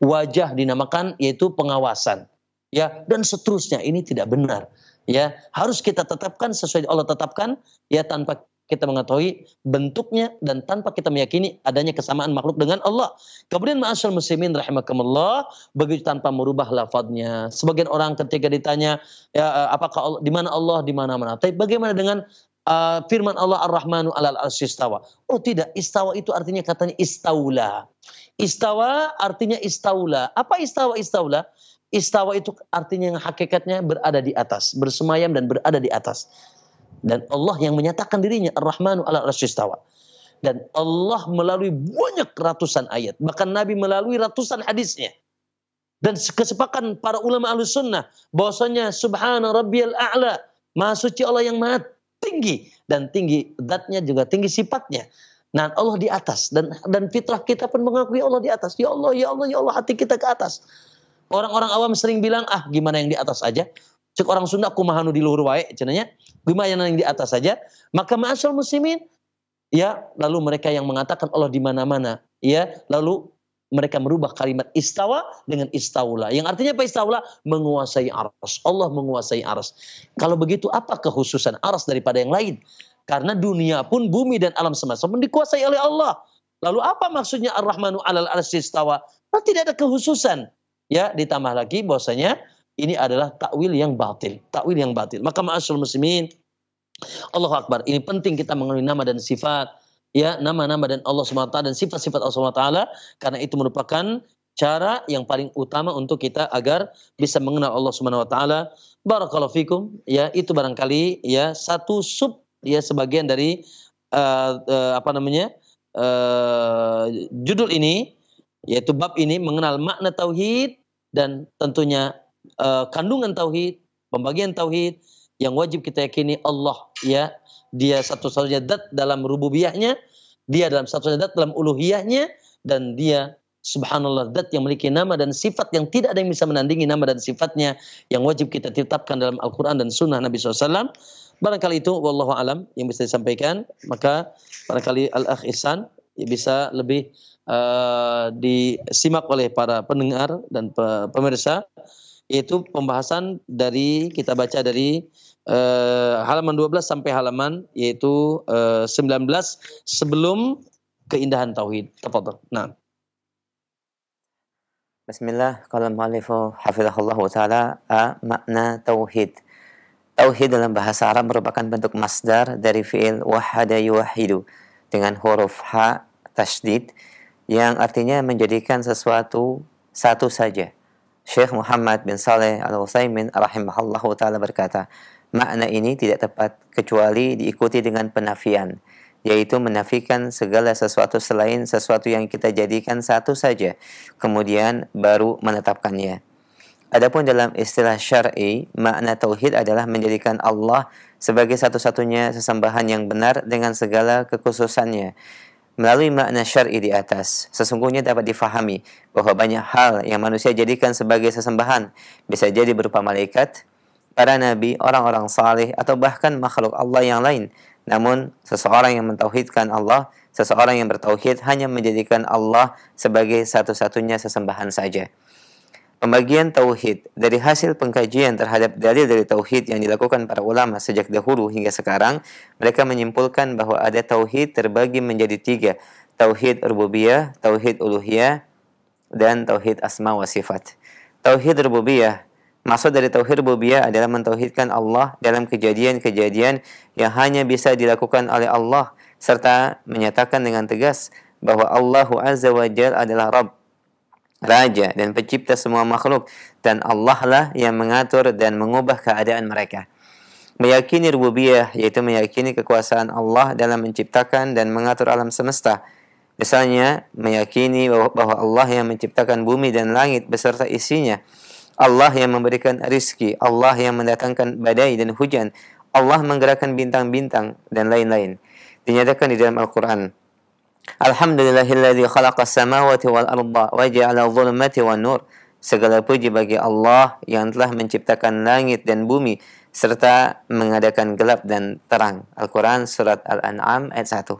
Wajah dinamakan yaitu pengawasan. Ya, dan seterusnya ini tidak benar. Ya, harus kita tetapkan sesuai Allah tetapkan ya tanpa kita mengetahui bentuknya dan tanpa kita meyakini adanya kesamaan makhluk dengan Allah. Kemudian ma'asyal muslimin rahimakumullah begitu tanpa merubah lafadznya. Sebagian orang ketika ditanya ya eh, apakah di mana Allah di mana mana. Tapi bagaimana dengan uh, firman Allah Ar-Rahmanu alal istawa. Oh tidak, istawa itu artinya katanya istaula. Istawa artinya istaula. Apa istawa istaula? Istawa itu artinya yang hakikatnya berada di atas, bersemayam dan berada di atas. Dan Allah yang menyatakan dirinya Ar-Rahmanu alal istawa. Dan Allah melalui banyak ratusan ayat, bahkan Nabi melalui ratusan hadisnya. Dan kesepakatan para ulama ahlu sunnah bahwasanya subhana rabbiyal a'la, maha suci Allah yang maha tinggi dan tinggi zatnya juga tinggi sifatnya. Nah Allah di atas dan dan fitrah kita pun mengakui Allah di atas. Ya Allah, ya Allah, ya Allah hati kita ke atas. Orang-orang awam sering bilang ah gimana yang di atas aja. Cek orang Sunda mahanu di luhur wae cenanya. Gimana yang di atas saja. Maka ma'asyal muslimin ya lalu mereka yang mengatakan Allah di mana-mana ya lalu mereka merubah kalimat istawa dengan istaula. Yang artinya apa istaula? Menguasai aras. Allah menguasai aras. Kalau begitu apa kehususan aras daripada yang lain? Karena dunia pun bumi dan alam semesta pun dikuasai oleh Allah. Lalu apa maksudnya Ar-Rahmanu alal istawa? Nah, tidak ada kehususan. Ya, ditambah lagi bahwasanya ini adalah takwil yang batil, takwil yang batil. Maka ma'asul muslimin, Allahu akbar. Ini penting kita mengenali nama dan sifat ya nama-nama dan Allah SWT dan sifat-sifat Allah SWT karena itu merupakan cara yang paling utama untuk kita agar bisa mengenal Allah Subhanahu wa taala. Barakallahu fikum. Ya, itu barangkali ya satu sub ya sebagian dari uh, uh, apa namanya? Uh, judul ini yaitu bab ini mengenal makna tauhid dan tentunya uh, kandungan tauhid, pembagian tauhid yang wajib kita yakini Allah ya dia satu-satunya dat dalam rububiyahnya, dia dalam satu-satunya dat dalam uluhiyahnya, dan dia subhanallah dat yang memiliki nama dan sifat yang tidak ada yang bisa menandingi nama dan sifatnya yang wajib kita tetapkan dalam Al-Quran dan Sunnah Nabi SAW. Barangkali itu, wallahu alam yang bisa disampaikan. Maka barangkali al-akh Ihsan bisa lebih uh, disimak oleh para pendengar dan pemirsa yaitu pembahasan dari kita baca dari eh, halaman 12 sampai halaman yaitu eh, 19 sebelum keindahan tauhid. Tafadhol. Nah. Bismillah, kalau mu'alifu hafizahullah ta'ala makna tauhid. Tauhid dalam bahasa Arab merupakan bentuk masdar dari fi'il wahada yuwahidu dengan huruf ha tashdid yang artinya menjadikan sesuatu satu saja. Syekh Muhammad bin Saleh al husaymin rahimahallahu taala berkata, makna ini tidak tepat kecuali diikuti dengan penafian yaitu menafikan segala sesuatu selain sesuatu yang kita jadikan satu saja kemudian baru menetapkannya Adapun dalam istilah syar'i, makna tauhid adalah menjadikan Allah sebagai satu-satunya sesembahan yang benar dengan segala kekhususannya. Melalui makna syar'i di atas, sesungguhnya dapat difahami bahwa banyak hal yang manusia jadikan sebagai sesembahan bisa jadi berupa malaikat, para nabi, orang-orang saleh atau bahkan makhluk Allah yang lain. Namun seseorang yang mentauhidkan Allah, seseorang yang bertauhid hanya menjadikan Allah sebagai satu-satunya sesembahan saja. Pembagian tauhid dari hasil pengkajian terhadap dalil dari tauhid yang dilakukan para ulama sejak dahulu hingga sekarang, mereka menyimpulkan bahwa ada tauhid terbagi menjadi tiga: tauhid rububiyah, tauhid uluhiyah, dan tauhid asma wa sifat. Tauhid rububiyah Maksud dari tauhid rububiyah adalah mentauhidkan Allah dalam kejadian-kejadian yang hanya bisa dilakukan oleh Allah serta menyatakan dengan tegas bahwa Allah Azza wa Jal adalah Rabb, Raja dan pencipta semua makhluk dan Allah lah yang mengatur dan mengubah keadaan mereka. Meyakini rububiyah yaitu meyakini kekuasaan Allah dalam menciptakan dan mengatur alam semesta. Misalnya, meyakini bahwa Allah yang menciptakan bumi dan langit beserta isinya Allah yang memberikan rizki, Allah yang mendatangkan badai dan hujan, Allah menggerakkan bintang-bintang dan lain-lain. Dinyatakan di dalam Al-Quran. Alhamdulillahilladzi khalaqa samawati wal arda wa ja'ala zulmati wa nur. Segala puji bagi Allah yang telah menciptakan langit dan bumi serta mengadakan gelap dan terang. Al-Quran Surat Al-An'am ayat 1.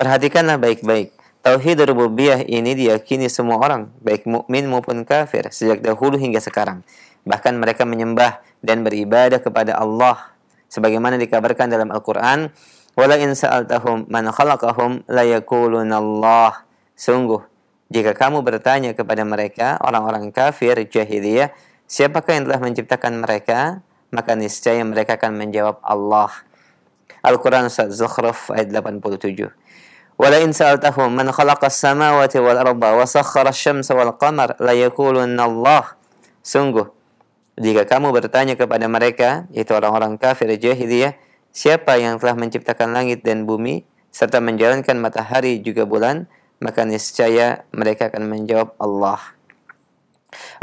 Perhatikanlah baik-baik Tauhid rububiyah ini diyakini semua orang, baik mukmin maupun kafir, sejak dahulu hingga sekarang. Bahkan mereka menyembah dan beribadah kepada Allah sebagaimana dikabarkan dalam Al-Qur'an, in Sungguh, jika kamu bertanya kepada mereka, orang-orang kafir jahiliyah, siapakah yang telah menciptakan mereka? Maka niscaya mereka akan menjawab Allah. Al-Quran Surat Zukhruf ayat 87. ولئن سألتهم من خلق السماوات والأرض وسخر الشمس والقمر ليقولن Allah Sungguh, jika kamu bertanya kepada mereka, yaitu orang-orang kafir jahiliyah, siapa yang telah menciptakan langit dan bumi, serta menjalankan matahari juga bulan, maka niscaya mereka akan menjawab Allah.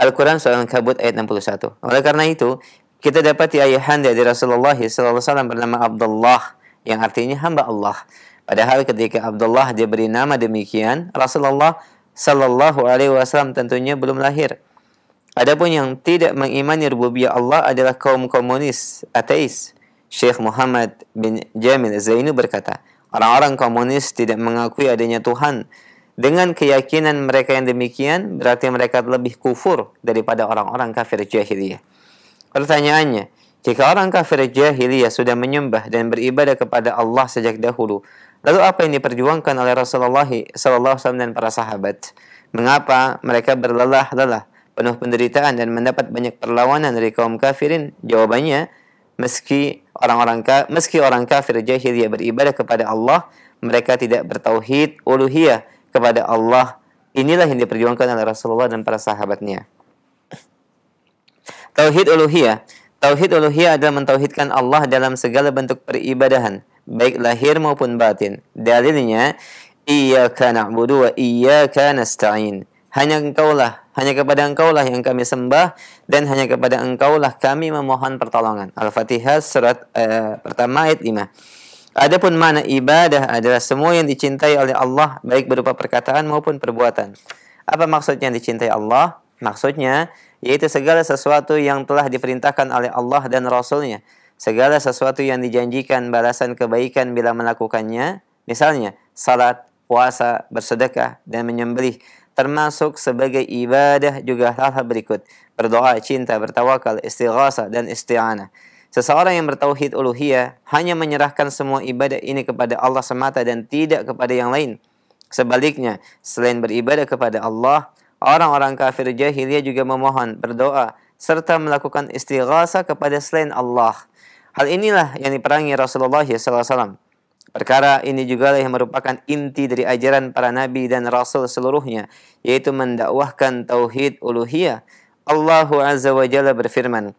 Al-Quran Surah Al-Kabut ayat 61. Oleh karena itu, kita dapat di ayahanda dari Rasulullah SAW bernama Abdullah, yang artinya hamba Allah. Padahal ketika Abdullah diberi nama demikian, Rasulullah Shallallahu Alaihi Wasallam tentunya belum lahir. Adapun yang tidak mengimani rububiyah Allah adalah kaum komunis ateis. Syekh Muhammad bin Jamil Zainu berkata, orang-orang komunis tidak mengakui adanya Tuhan. Dengan keyakinan mereka yang demikian, berarti mereka lebih kufur daripada orang-orang kafir jahiliyah. Pertanyaannya, jika orang kafir jahiliyah sudah menyembah dan beribadah kepada Allah sejak dahulu, Lalu apa yang diperjuangkan oleh Rasulullah SAW dan para sahabat? Mengapa mereka berlelah-lelah, penuh penderitaan dan mendapat banyak perlawanan dari kaum kafirin? Jawabannya, meski orang-orang meski orang kafir jahiliyah beribadah kepada Allah, mereka tidak bertauhid uluhiyah kepada Allah. Inilah yang diperjuangkan oleh Rasulullah dan para sahabatnya. Tauhid uluhiyah Tauhid uluhiyah adalah mentauhidkan Allah dalam segala bentuk peribadahan, baik lahir maupun batin. Dalilnya, Iyaka na'budu wa iyaka nasta'in. Hanya engkaulah, hanya kepada engkaulah yang kami sembah dan hanya kepada engkaulah kami memohon pertolongan. Al-Fatihah surat uh, pertama ayat 5. Adapun mana ibadah adalah semua yang dicintai oleh Allah baik berupa perkataan maupun perbuatan. Apa maksudnya dicintai Allah? Maksudnya yaitu segala sesuatu yang telah diperintahkan oleh Allah dan Rasulnya. Segala sesuatu yang dijanjikan balasan kebaikan bila melakukannya, misalnya salat, puasa, bersedekah, dan menyembelih, termasuk sebagai ibadah juga hal-hal berikut, berdoa, cinta, bertawakal, istighasa, dan isti'anah. Seseorang yang bertauhid uluhiyah hanya menyerahkan semua ibadah ini kepada Allah semata dan tidak kepada yang lain. Sebaliknya, selain beribadah kepada Allah, Orang-orang kafir jahiliyah juga memohon, berdoa, serta melakukan istighasa kepada selain Allah. Hal inilah yang diperangi Rasulullah SAW. Perkara ini juga yang merupakan inti dari ajaran para nabi dan rasul seluruhnya, yaitu mendakwahkan tauhid uluhiyah. Allahu Azza wa Jalla berfirman,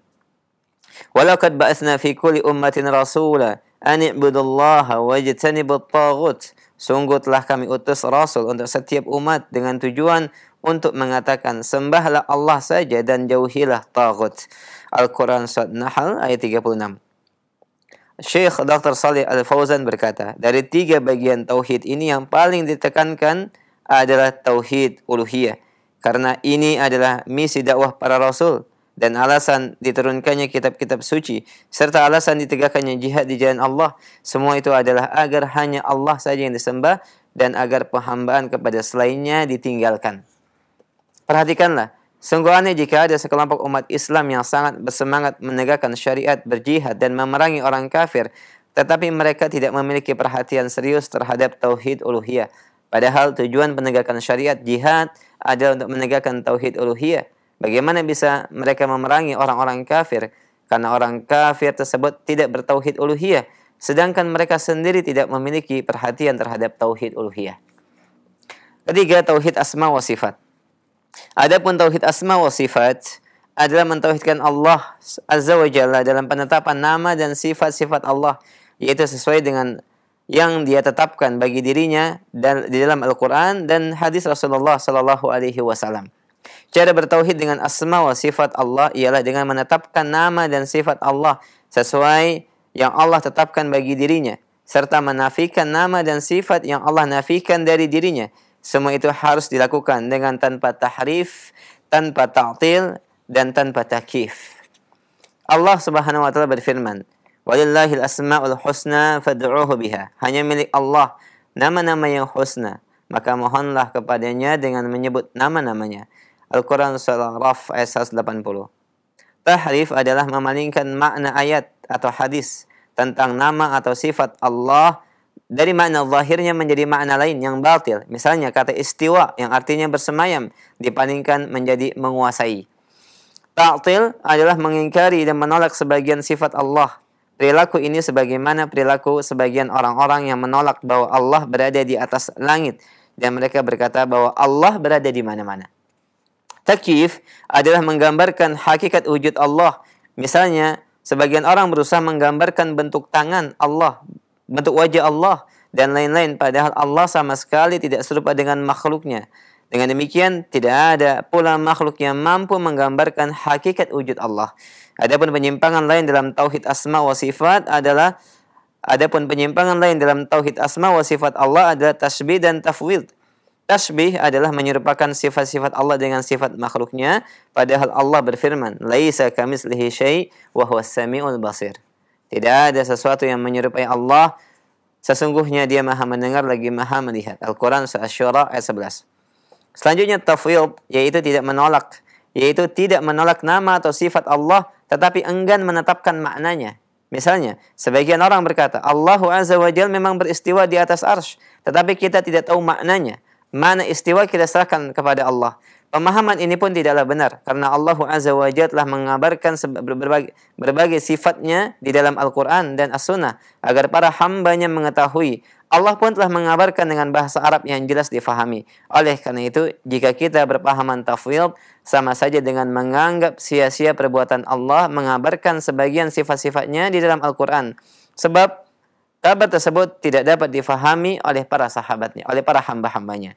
"Walaqad ba'atsna fi kulli ummatin rasula an i'budullaha wajtanibut taghut." Sungguh telah kami utus rasul untuk setiap umat dengan tujuan untuk mengatakan sembahlah Allah saja dan jauhilah tagut. Al-Quran Surat Nahl ayat 36. Syekh Dr. Salih Al-Fauzan berkata, dari tiga bagian tauhid ini yang paling ditekankan adalah tauhid uluhiyah. Karena ini adalah misi dakwah para rasul dan alasan diturunkannya kitab-kitab suci serta alasan ditegakkannya jihad di jalan Allah semua itu adalah agar hanya Allah saja yang disembah dan agar penghambaan kepada selainnya ditinggalkan. Perhatikanlah, sungguh aneh jika ada sekelompok umat Islam yang sangat bersemangat menegakkan syariat, berjihad, dan memerangi orang kafir, tetapi mereka tidak memiliki perhatian serius terhadap tauhid uluhiyah. Padahal tujuan penegakan syariat jihad adalah untuk menegakkan tauhid uluhiyah. Bagaimana bisa mereka memerangi orang-orang kafir? Karena orang kafir tersebut tidak bertauhid uluhiyah, sedangkan mereka sendiri tidak memiliki perhatian terhadap tauhid uluhiyah. Ketiga, tauhid asma wa sifat. Adapun tauhid asma wa sifat adalah mentauhidkan Allah Azza wa Jalla dalam penetapan nama dan sifat-sifat Allah yaitu sesuai dengan yang dia tetapkan bagi dirinya dan di dalam Al-Qur'an dan hadis Rasulullah sallallahu alaihi wasallam. Cara bertauhid dengan asma wa sifat Allah ialah dengan menetapkan nama dan sifat Allah sesuai yang Allah tetapkan bagi dirinya serta menafikan nama dan sifat yang Allah nafikan dari dirinya semua itu harus dilakukan dengan tanpa tahrif, tanpa ta'til, dan tanpa takif. Allah Subhanahu wa taala berfirman, "Walillahil asmaul husna fad'uuhu biha." Hanya milik Allah nama-nama yang husna, maka mohonlah kepadanya dengan menyebut nama-namanya. Al-Quran Surah Raf ayat 180. Tahrif adalah memalingkan makna ayat atau hadis tentang nama atau sifat Allah dari makna zahirnya menjadi makna lain yang batil. Misalnya kata istiwa yang artinya bersemayam dipalingkan menjadi menguasai. Batil adalah mengingkari dan menolak sebagian sifat Allah. Perilaku ini sebagaimana perilaku sebagian orang-orang yang menolak bahwa Allah berada di atas langit dan mereka berkata bahwa Allah berada di mana-mana. Takjif adalah menggambarkan hakikat wujud Allah. Misalnya, sebagian orang berusaha menggambarkan bentuk tangan Allah bentuk wajah Allah dan lain-lain padahal Allah sama sekali tidak serupa dengan makhluknya. Dengan demikian tidak ada pula makhluk yang mampu menggambarkan hakikat wujud Allah. Adapun penyimpangan lain dalam tauhid asma wa sifat adalah adapun penyimpangan lain dalam tauhid asma wa sifat Allah adalah tasbih dan tafwid. Tasbih adalah menyerupakan sifat-sifat Allah dengan sifat makhluknya padahal Allah berfirman, "Laisa kamislihi syai' wa huwas samiul basir." Tidak ada sesuatu yang menyerupai Allah. Sesungguhnya dia maha mendengar lagi maha melihat. Al-Quran Surah Syura ayat 11. Selanjutnya tafwid yaitu tidak menolak. Yaitu tidak menolak nama atau sifat Allah tetapi enggan menetapkan maknanya. Misalnya, sebagian orang berkata, Allah Azza wa Jal memang beristiwa di atas arsh, tetapi kita tidak tahu maknanya. Mana istiwa kita serahkan kepada Allah. Pemahaman ini pun tidaklah benar karena Allah Azza wa Jalla telah mengabarkan berbagai, berbagai sifatnya di dalam Al-Quran dan As-Sunnah agar para hambanya mengetahui. Allah pun telah mengabarkan dengan bahasa Arab yang jelas difahami. Oleh karena itu, jika kita berpahaman tafwid, sama saja dengan menganggap sia-sia perbuatan Allah mengabarkan sebagian sifat-sifatnya di dalam Al-Quran. Sebab kabar tersebut tidak dapat difahami oleh para sahabatnya, oleh para hamba-hambanya.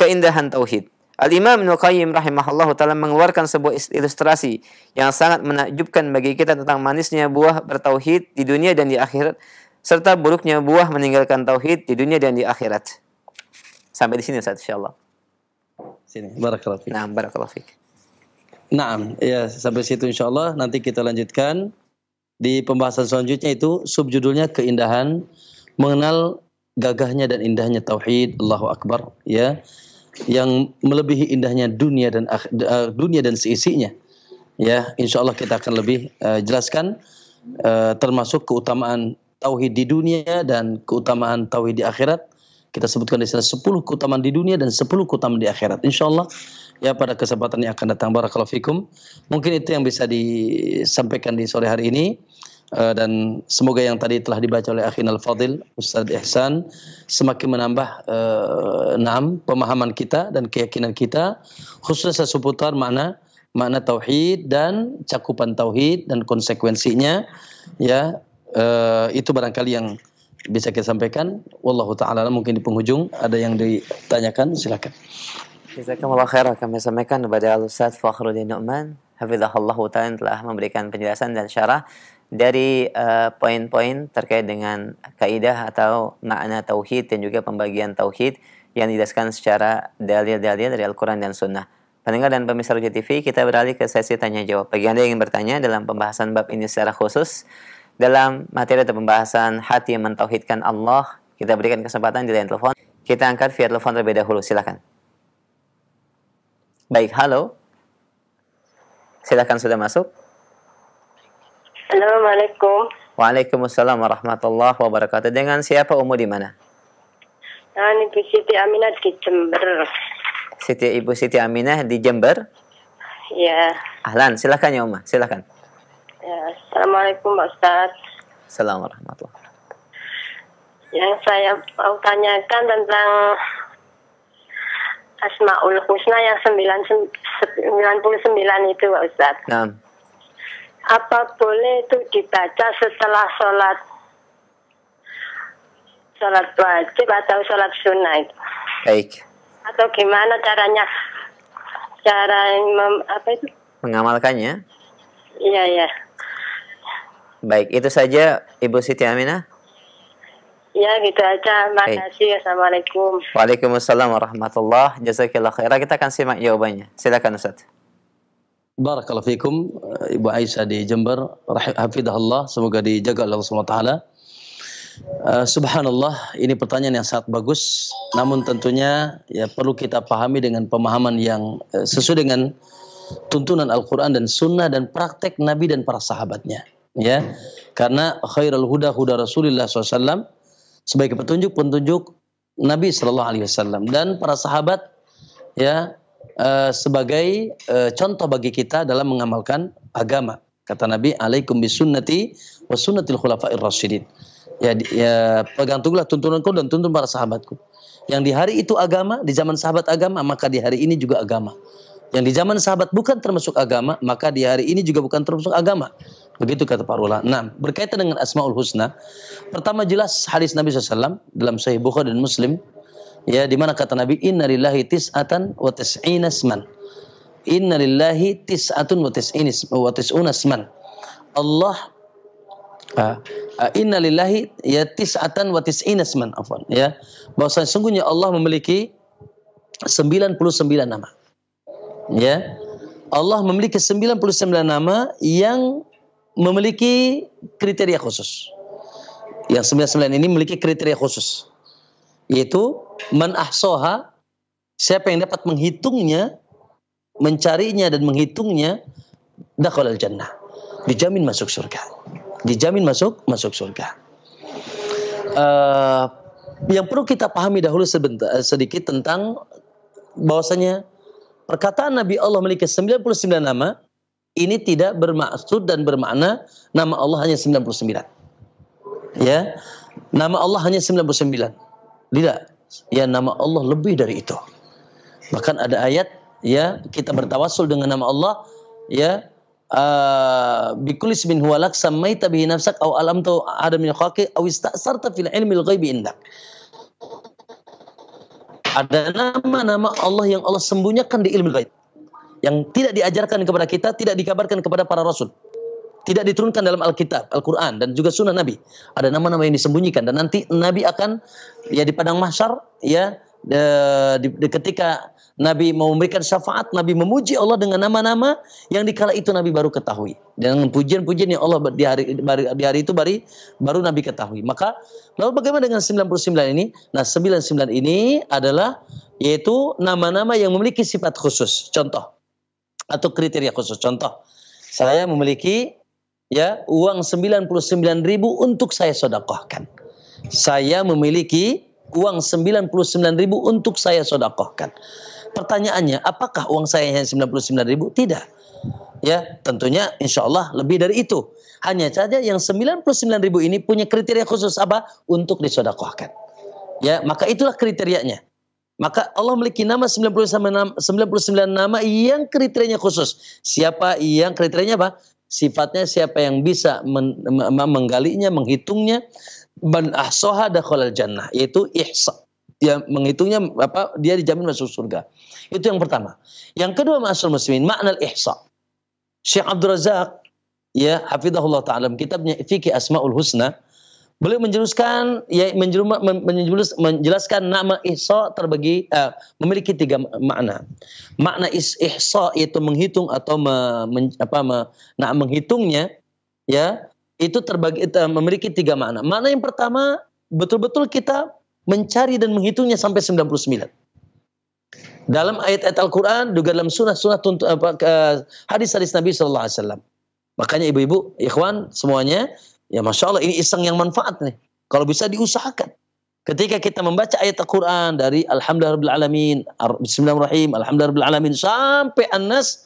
Keindahan Tauhid Al-Imam Ibn Qayyim rahimahullah taala mengeluarkan sebuah ilustrasi yang sangat menakjubkan bagi kita tentang manisnya buah bertauhid di dunia dan di akhirat serta buruknya buah meninggalkan tauhid di dunia dan di akhirat. Sampai di sini Ustaz insyaallah. Sini. Barakallahu fiik. Nah, barakallahu fiik. Naam, ya sampai situ insyaallah nanti kita lanjutkan di pembahasan selanjutnya itu subjudulnya keindahan mengenal gagahnya dan indahnya tauhid Allahu akbar ya yang melebihi indahnya dunia dan uh, dunia dan seisinya. Ya, insya Allah kita akan lebih uh, jelaskan uh, termasuk keutamaan tauhid di dunia dan keutamaan tauhid di akhirat. Kita sebutkan di sana 10 keutamaan di dunia dan 10 keutamaan di akhirat. Insya Allah ya pada kesempatan yang akan datang barakallahu Mungkin itu yang bisa disampaikan di sore hari ini. Eh, dan semoga yang tadi telah dibaca oleh Akhin Al-Fadil, Ustaz Ihsan, semakin menambah uh, eh, naam pemahaman kita dan keyakinan kita, khususnya seputar makna makna tauhid dan cakupan tauhid dan konsekuensinya ya uh, itu barangkali yang bisa kita sampaikan. Wallahu taala mungkin di penghujung ada yang ditanyakan silakan. Jazakumullah khair kami sampaikan kepada Al Ustaz Fakhruddin Nu'man Hafizahullah Ta'ala telah memberikan penjelasan dan syarah dari eh, poin-poin uh, terkait dengan kaidah atau makna tauhid dan juga pembagian tauhid yang dijelaskan secara dalil-dalil dari Al-Quran dan Sunnah. Pendengar dan pemirsa Roja TV, kita beralih ke sesi tanya jawab. Bagi Anda yang ingin bertanya dalam pembahasan bab ini secara khusus, dalam materi atau pembahasan hati yang mentauhidkan Allah, kita berikan kesempatan di layar telepon. Kita angkat via telepon terlebih dahulu, silakan. Baik, halo. Silakan sudah masuk. Assalamualaikum. Waalaikumsalam warahmatullahi wabarakatuh. Dengan siapa umur di mana? Dengan Ibu Siti Aminah di Jember. Siti Ibu Siti Aminah di Jember? Ya. Ahlan, silakan ya Umar, silakan. Ya, Assalamualaikum Pak Ustaz. Assalamualaikum warahmatullahi Yang saya mau tanyakan tentang Asmaul Husna yang 99 itu Pak Ustaz. Nah apa boleh itu dibaca setelah sholat sholat wajib atau sholat sunnah itu? Baik. Atau gimana caranya cara mem, apa itu? Mengamalkannya? Iya iya Baik, itu saja Ibu Siti Aminah. Ya gitu aja. Makasih. Hey. Assalamualaikum. Waalaikumsalam warahmatullah. Jazakillah khairan. Kita akan simak jawabannya. Silakan Ustaz. Barakallahu fikum eh, Ibu Aisyah di Jember Hafidahullah Semoga dijaga Allah SWT uh, eh, Subhanallah Ini pertanyaan yang sangat bagus Namun tentunya ya perlu kita pahami Dengan pemahaman yang eh, sesuai dengan Tuntunan Al-Quran dan Sunnah Dan praktek Nabi dan para sahabatnya Ya Karena khairul huda huda Rasulullah SAW Sebagai petunjuk-petunjuk Nabi Sallallahu Alaihi Wasallam Dan para sahabat Ya Eh, sebagai uh, contoh bagi kita dalam mengamalkan agama. Kata Nabi, alaikum bisunnati wa sunnatil khulafa'ir rasyidin. Ya, ya pegang teguhlah tuntunanku dan tuntun para sahabatku. Yang di hari itu agama, di zaman sahabat agama, maka di hari ini juga agama. Yang di zaman sahabat bukan termasuk agama, maka di hari ini juga bukan termasuk agama. Begitu kata Pak Rula. Nah, berkaitan dengan Asmaul Husna, pertama jelas hadis Nabi SAW dalam Sahih Bukhari dan Muslim, Ya, di mana kata Nabi inna lillahi tis'atan wa tis'ina isman. Inna lillahi tis'atun wa tis'ina wa tis'una Allah uh, uh, inna lillahi ya tis'atan wa tis'ina isman afwan ya. bahwa sungguhnya Allah memiliki 99 nama. Ya. Allah memiliki 99 nama yang memiliki kriteria khusus. Yang 99 ini memiliki kriteria khusus. Yaitu Man ahsoha, siapa yang dapat menghitungnya, mencarinya dan menghitungnya, dakhalal jannah. Dijamin masuk surga. Dijamin masuk masuk surga. Uh, yang perlu kita pahami dahulu sebentar eh, sedikit tentang bahwasanya perkataan Nabi Allah memiliki 99 nama ini tidak bermaksud dan bermakna nama Allah hanya 99. Ya. Nama Allah hanya 99. Tidak ya nama Allah lebih dari itu. Bahkan ada ayat ya kita bertawasul dengan nama Allah ya uh, bikulis min huwalak samaita bihi nafsak aw alam tu adam min khaqi aw istasarta fil ilmil ghaibi indak. Ada nama-nama Allah yang Allah sembunyikan di ilmu gaib. Yang tidak diajarkan kepada kita, tidak dikabarkan kepada para rasul tidak diturunkan dalam Alkitab, Al-Quran dan juga Sunnah Nabi. Ada nama-nama yang disembunyikan dan nanti Nabi akan ya di padang mahsyar ya de, de, de, ketika Nabi mau memberikan syafaat, Nabi memuji Allah dengan nama-nama yang dikala itu Nabi baru ketahui. Dengan pujian-pujian yang Allah di hari, di hari itu bari, baru Nabi ketahui. Maka lalu bagaimana dengan 99 ini? Nah 99 ini adalah yaitu nama-nama yang memiliki sifat khusus. Contoh atau kriteria khusus. Contoh, saya memiliki ya uang 99 ribu untuk saya sodakohkan. Saya memiliki uang 99 ribu untuk saya sodakohkan. Pertanyaannya, apakah uang saya hanya 99 ribu? Tidak. Ya, tentunya insya Allah lebih dari itu. Hanya saja yang 99 ribu ini punya kriteria khusus apa? Untuk disodakohkan. Ya, maka itulah kriterianya. Maka Allah memiliki nama 99 nama, 99 nama yang kriterianya khusus. Siapa yang kriterianya apa? Sifatnya siapa yang bisa men, menggalinya, menghitungnya, ban ahsoha dakhalal jannah, yaitu ihsa. Dia menghitungnya apa? Dia dijamin masuk surga. Itu yang pertama. Yang kedua masuk muslimin, makna ihsa. Syekh Abdul Razak ya hafizahullah taala kitabnya Fikih Asmaul Husna Beliau menjelaskan ya menjelaskan nama Isa terbagi uh, memiliki tiga makna. Makna is, ihsa itu menghitung atau me, men, apa me, nah menghitungnya ya itu terbagi uh, memiliki tiga makna. Makna yang pertama betul-betul kita mencari dan menghitungnya sampai 99. Dalam ayat-ayat Al-Qur'an juga dalam sunnah-sunnah hadis-hadis Nabi sallallahu alaihi wasallam. Makanya ibu-ibu, ikhwan semuanya Ya Masya Allah ini iseng yang manfaat nih. Kalau bisa diusahakan. Ketika kita membaca ayat Al-Quran dari Alhamdulillah Alamin, Bismillahirrahmanirrahim, Alhamdulillah Alamin, sampai Anas,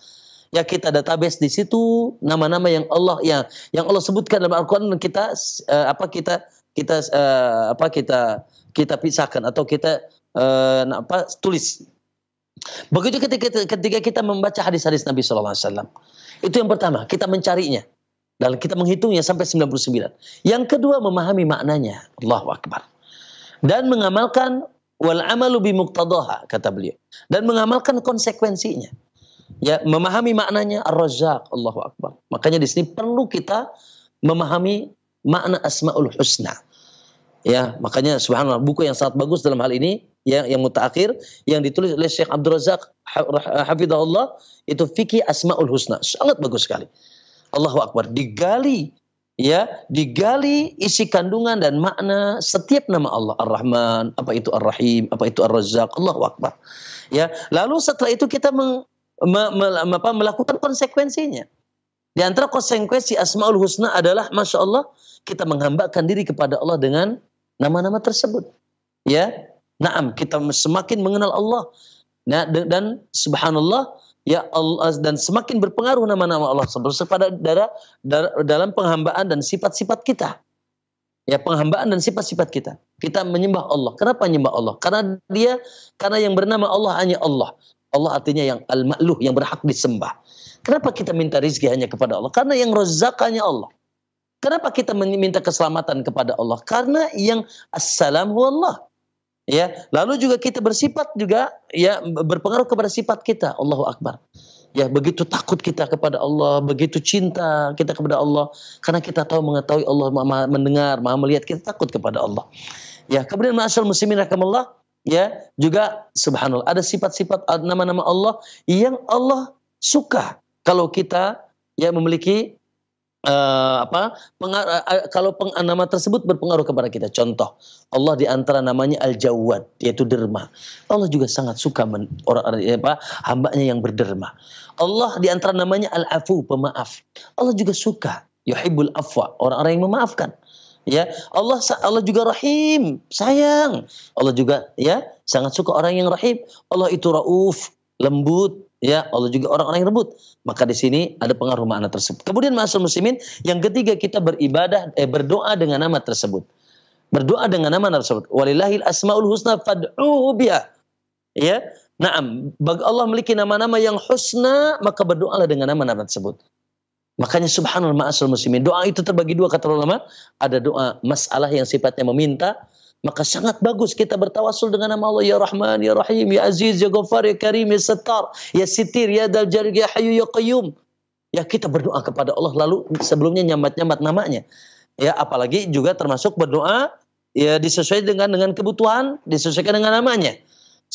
ya kita database di situ nama-nama yang Allah yang yang Allah sebutkan dalam Al-Qur'an kita uh, apa kita kita uh, apa kita kita pisahkan atau kita uh, apa tulis. Begitu ketika ketika kita membaca hadis-hadis Nabi Alaihi Wasallam, itu yang pertama kita mencarinya. Dan kita menghitungnya sampai 99. Yang kedua memahami maknanya. Allahu Akbar. Dan mengamalkan wal amalu bimuktadoha kata beliau. Dan mengamalkan konsekuensinya. Ya, memahami maknanya ar-razzaq, Allahu Akbar. Makanya di sini perlu kita memahami makna Asmaul Husna. Ya, makanya subhanallah buku yang sangat bagus dalam hal ini ya, yang yang mutaakhir yang ditulis oleh Syekh Abdul Razak Hafidahullah itu fikih Asmaul Husna. Sangat bagus sekali. Allah Akbar digali ya digali isi kandungan dan makna setiap nama Allah Ar-Rahman apa itu Ar-Rahim apa itu Ar-Razzaq Allah Akbar ya lalu setelah itu kita meng, me, me, apa, melakukan konsekuensinya di antara konsekuensi Asmaul Husna adalah masya Allah kita menghambakan diri kepada Allah dengan nama-nama tersebut ya naam kita semakin mengenal Allah nah, dan subhanallah ya Allah dan semakin berpengaruh nama-nama Allah pada darah, darah, dalam penghambaan dan sifat-sifat kita. Ya, penghambaan dan sifat-sifat kita. Kita menyembah Allah. Kenapa menyembah Allah? Karena dia karena yang bernama Allah hanya Allah. Allah artinya yang al-ma'luh yang berhak disembah. Kenapa kita minta rizki hanya kepada Allah? Karena yang rezakannya Allah. Kenapa kita meminta keselamatan kepada Allah? Karena yang assalamu Allah. Ya, lalu juga kita bersifat juga ya berpengaruh kepada sifat kita. Allahu Akbar. Ya, begitu takut kita kepada Allah, begitu cinta kita kepada Allah karena kita tahu mengetahui Allah Maha mendengar, Maha melihat, kita takut kepada Allah. Ya, kemudian masyaallah muslimin rahimallah ya, juga subhanallah ada sifat-sifat nama-nama Allah yang Allah suka kalau kita ya memiliki uh, apa pengar- uh, eh, kalau peng- nama tersebut berpengaruh kepada kita. Contoh, Allah di antara namanya Al-Jawad, yaitu derma. Allah juga sangat suka men- orang eh, apa hambanya yang berderma. Allah di antara namanya Al-Afu, pemaaf. Allah juga suka yuhibbul afwa, orang-orang yang memaafkan. Ya, Allah Allah juga rahim, sayang. Allah juga ya sangat suka orang yang rahim. Allah itu rauf, lembut, ya Allah juga orang-orang yang rebut maka di sini ada pengaruh makna tersebut kemudian masuk muslimin yang ketiga kita beribadah eh, berdoa dengan nama tersebut berdoa dengan nama tersebut walillahil asmaul husna fad'uhu biha ya Naam, bagi Allah memiliki nama-nama yang husna, maka berdoalah dengan nama-nama tersebut. Makanya subhanallah ma'asul muslimin. Doa itu terbagi dua kata ulama. Ada doa masalah yang sifatnya meminta. Maka sangat bagus kita bertawasul dengan nama Allah ya Rahman, ya Rahim, ya Aziz, ya Ghaffar, ya Karim, ya Sattar, ya Sitir, ya Dal ya Hayu ya Qayyum. Ya kita berdoa kepada Allah lalu sebelumnya nyamat-nyamat namanya. Ya apalagi juga termasuk berdoa ya disesuaikan dengan dengan kebutuhan, disesuaikan dengan namanya.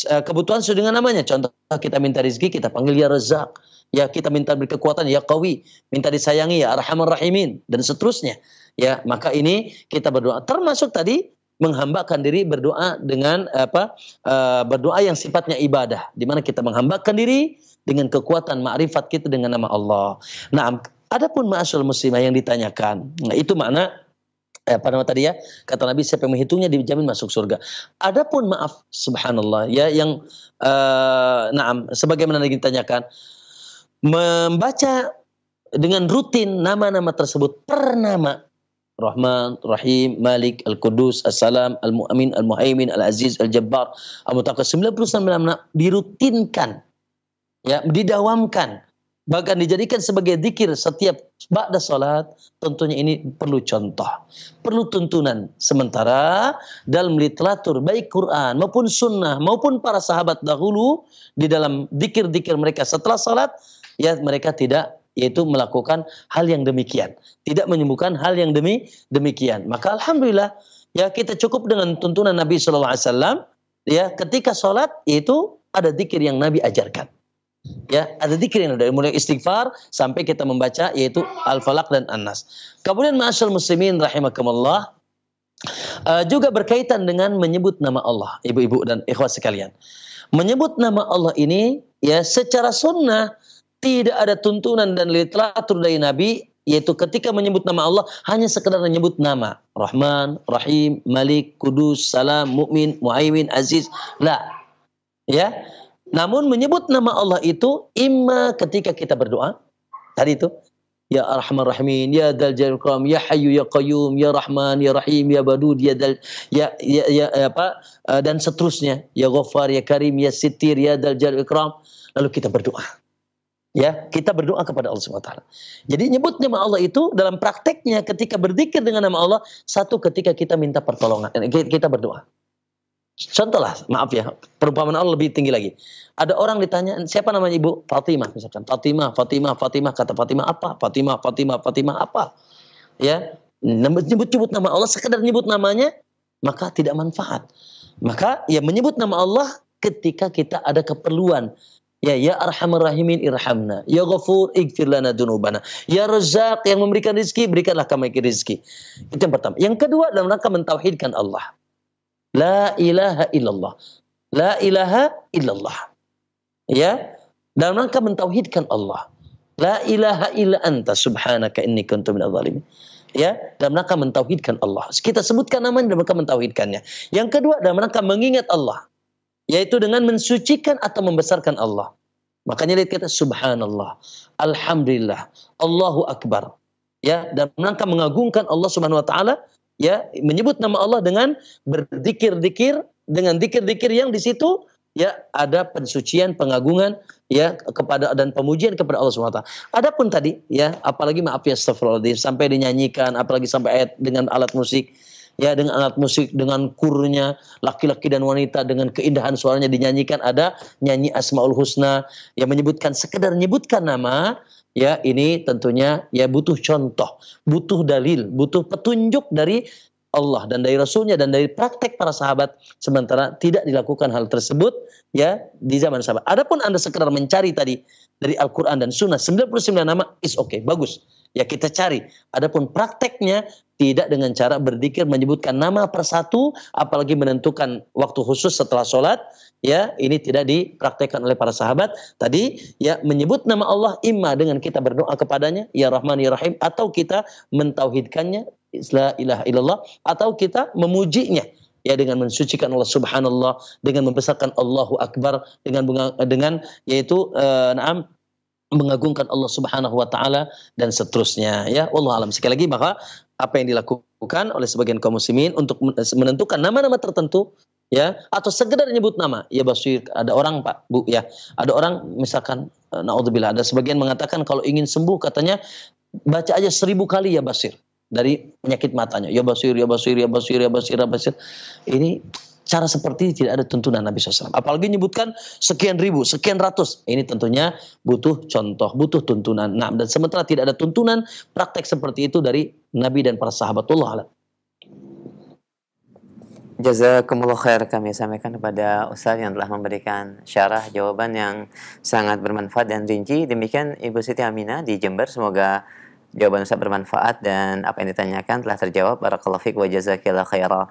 Eh, kebutuhan sesuai dengan namanya. Contoh kita minta rezeki, kita panggil ya Razak. Ya kita minta berkekuatan ya Qawi, minta disayangi ya Arhamar Rahimin dan seterusnya. Ya, maka ini kita berdoa termasuk tadi menghambakan diri berdoa dengan apa uh, berdoa yang sifatnya ibadah di mana kita menghambakan diri dengan kekuatan makrifat kita dengan nama Allah. Nah, adapun ma'asyul muslimah yang ditanyakan, nah itu makna eh, apa nama tadi ya? Kata Nabi siapa yang menghitungnya dijamin masuk surga. Adapun maaf subhanallah ya yang uh, naam sebagaimana yang ditanyakan membaca dengan rutin nama-nama tersebut per nama Rahman, Rahim, Malik, Al-Qudus, Assalam, Al-Mu'min, Al-Muhaimin, Al-Aziz, Al-Jabbar, al Sembilan 99 nama dirutinkan. Ya, didawamkan. Bahkan dijadikan sebagai dikir setiap ba'da salat. Tentunya ini perlu contoh. Perlu tuntunan. Sementara dalam literatur baik Quran maupun sunnah maupun para sahabat dahulu di dalam dikir-dikir mereka setelah salat ya mereka tidak yaitu melakukan hal yang demikian, tidak menyembuhkan hal yang demi demikian. Maka alhamdulillah ya kita cukup dengan tuntunan Nabi Shallallahu Alaihi Wasallam ya ketika sholat yaitu ada dikir yang Nabi ajarkan. Ya, ada dikir yang dari mulai istighfar sampai kita membaca yaitu Al-Falaq dan An-Nas. Kemudian ma'asyal muslimin rahimakumullah uh, juga berkaitan dengan menyebut nama Allah, ibu-ibu dan ikhwat sekalian. Menyebut nama Allah ini ya secara sunnah tidak ada tuntunan dan literatur dari Nabi yaitu ketika menyebut nama Allah hanya sekedar menyebut nama Rahman, Rahim, Malik, Kudus, Salam, Mukmin, Muaimin, Aziz. Lah. Ya. Namun menyebut nama Allah itu imma ketika kita berdoa tadi itu Ya Arhamar Rahimin, Ya Dal Jalil Kram, Ya Hayyu Ya Qayyum, Ya Rahman, Ya Rahim, Ya Badud, Ya Dal Ya Ya, ya, ya apa eh, dan seterusnya. Ya Ghaffar, Ya Karim, Ya Sitir, Ya Dal Jalil Ikram. Lalu kita berdoa. Ya, kita berdoa kepada Allah SWT. Jadi nyebut nama Allah itu dalam prakteknya ketika berzikir dengan nama Allah, satu ketika kita minta pertolongan, eh, kita berdoa. Contohlah, maaf ya, perumpamaan Allah lebih tinggi lagi. Ada orang ditanya, siapa namanya ibu? Fatimah misalkan. Fatimah, Fatimah, Fatimah, kata Fatimah apa? Fatimah, Fatimah, Fatimah apa? Ya, nyebut-nyebut nama Allah, sekedar nyebut namanya, maka tidak manfaat. Maka ya menyebut nama Allah ketika kita ada keperluan Ya ya arhamar rahimin irhamna. Ya ghafur ikfir lana dunubana. Ya razak yang memberikan rizki, berikanlah kami rizki. Itu yang pertama. Yang kedua dalam rangka mentauhidkan Allah. La ilaha illallah. La ilaha illallah. Ya. Dalam rangka mentauhidkan Allah. La ilaha illa anta subhanaka inni kuntu minal zalimin ya dalam rangka mentauhidkan Allah. Kita sebutkan namanya dalam rangka mentauhidkannya. Yang kedua dalam rangka mengingat Allah yaitu dengan mensucikan atau membesarkan Allah. Makanya lihat kita subhanallah, alhamdulillah, Allahu akbar. Ya, dan rangka mengagungkan Allah Subhanahu wa taala, ya, menyebut nama Allah dengan berzikir-zikir dengan zikir-zikir yang di situ ya ada pensucian, pengagungan ya kepada dan pemujian kepada Allah taala. Adapun tadi ya apalagi maaf ya astagfirullahaladzim sampai dinyanyikan apalagi sampai ayat dengan alat musik ya dengan alat musik dengan kurnya laki-laki dan wanita dengan keindahan suaranya dinyanyikan ada nyanyi Asmaul Husna yang menyebutkan sekedar menyebutkan nama ya ini tentunya ya butuh contoh butuh dalil butuh petunjuk dari Allah dan dari Rasulnya dan dari praktek para sahabat sementara tidak dilakukan hal tersebut ya di zaman sahabat. Adapun anda sekedar mencari tadi dari Al-Quran dan Sunnah 99 nama is okay bagus ya kita cari. Adapun prakteknya tidak dengan cara berzikir menyebutkan nama persatu apalagi menentukan waktu khusus setelah sholat ya ini tidak dipraktekkan oleh para sahabat tadi ya menyebut nama Allah imma dengan kita berdoa kepadanya ya rahman ya rahim atau kita mentauhidkannya la ilaha illallah atau kita memujinya ya dengan mensucikan Allah subhanallah dengan membesarkan Allahu akbar dengan dengan yaitu uh, naam mengagungkan Allah Subhanahu wa taala dan seterusnya ya Allah alam sekali lagi maka apa yang dilakukan oleh sebagian kaum muslimin untuk eh, menentukan nama-nama tertentu ya atau sekedar nyebut nama ya Basir ada orang Pak Bu ya ada orang misalkan eh, naudzubillah ada sebagian mengatakan kalau ingin sembuh katanya baca aja seribu kali ya Basir dari penyakit matanya ya Basir ya Basir ya Basir ya Basir ya Basir ini cara seperti ini tidak ada tuntunan Nabi SAW. Apalagi nyebutkan sekian ribu, sekian ratus. Ini tentunya butuh contoh, butuh tuntunan. Nah, dan sementara tidak ada tuntunan praktek seperti itu dari Nabi dan para sahabatullah. Jazakumullah khair kami sampaikan kepada Ustaz yang telah memberikan syarah jawaban yang sangat bermanfaat dan rinci. Demikian Ibu Siti Aminah di Jember. Semoga jawaban Ustaz bermanfaat dan apa yang ditanyakan telah terjawab. Barakallahu fiqh wa jazakillah khairah.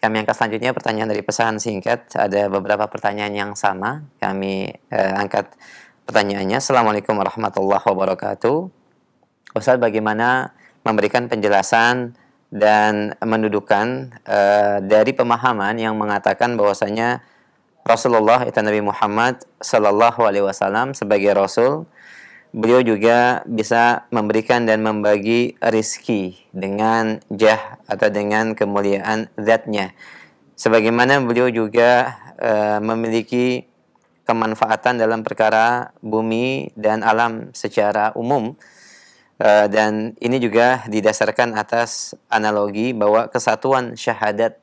Kami angkat selanjutnya pertanyaan dari pesan singkat. Ada beberapa pertanyaan yang sama. Kami eh, angkat pertanyaannya. Assalamualaikum warahmatullahi wabarakatuh. Ustaz bagaimana memberikan penjelasan dan mendudukan uh, dari pemahaman yang mengatakan bahwasanya Rasulullah itu Nabi Muhammad Sallallahu Alaihi Wasallam sebagai Rasul beliau juga bisa memberikan dan membagi rizki dengan jah atau dengan kemuliaan zatnya. Sebagaimana beliau juga uh, memiliki kemanfaatan dalam perkara bumi dan alam secara umum Eh, dan ini juga didasarkan atas analogi bahwa kesatuan syahadat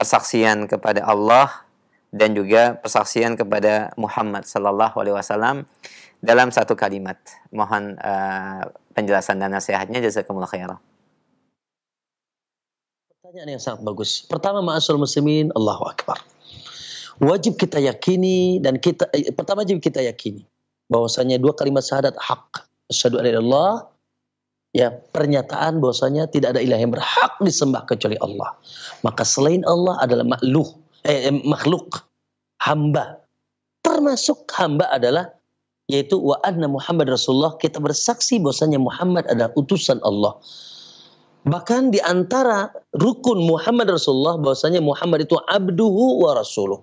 persaksian kepada Allah dan juga persaksian kepada Muhammad Sallallahu Alaihi Wasallam dalam satu kalimat. Mohon uh, penjelasan dan nasihatnya jazakumullah khairah. Pertanyaan yang sangat bagus. Pertama ma'asul muslimin, Allahu Akbar. Wajib kita yakini dan kita eh, pertama wajib kita yakini bahwasanya dua kalimat syahadat hak asyhadu alla Allah ya pernyataan bahwasanya tidak ada ilah yang berhak disembah kecuali Allah. Maka selain Allah adalah makhluk, eh, eh, makhluk hamba. Termasuk hamba adalah yaitu wa anna Muhammad Rasulullah kita bersaksi bahwasanya Muhammad adalah utusan Allah. Bahkan di antara rukun Muhammad Rasulullah bahwasanya Muhammad itu abduhu wa rasuluh.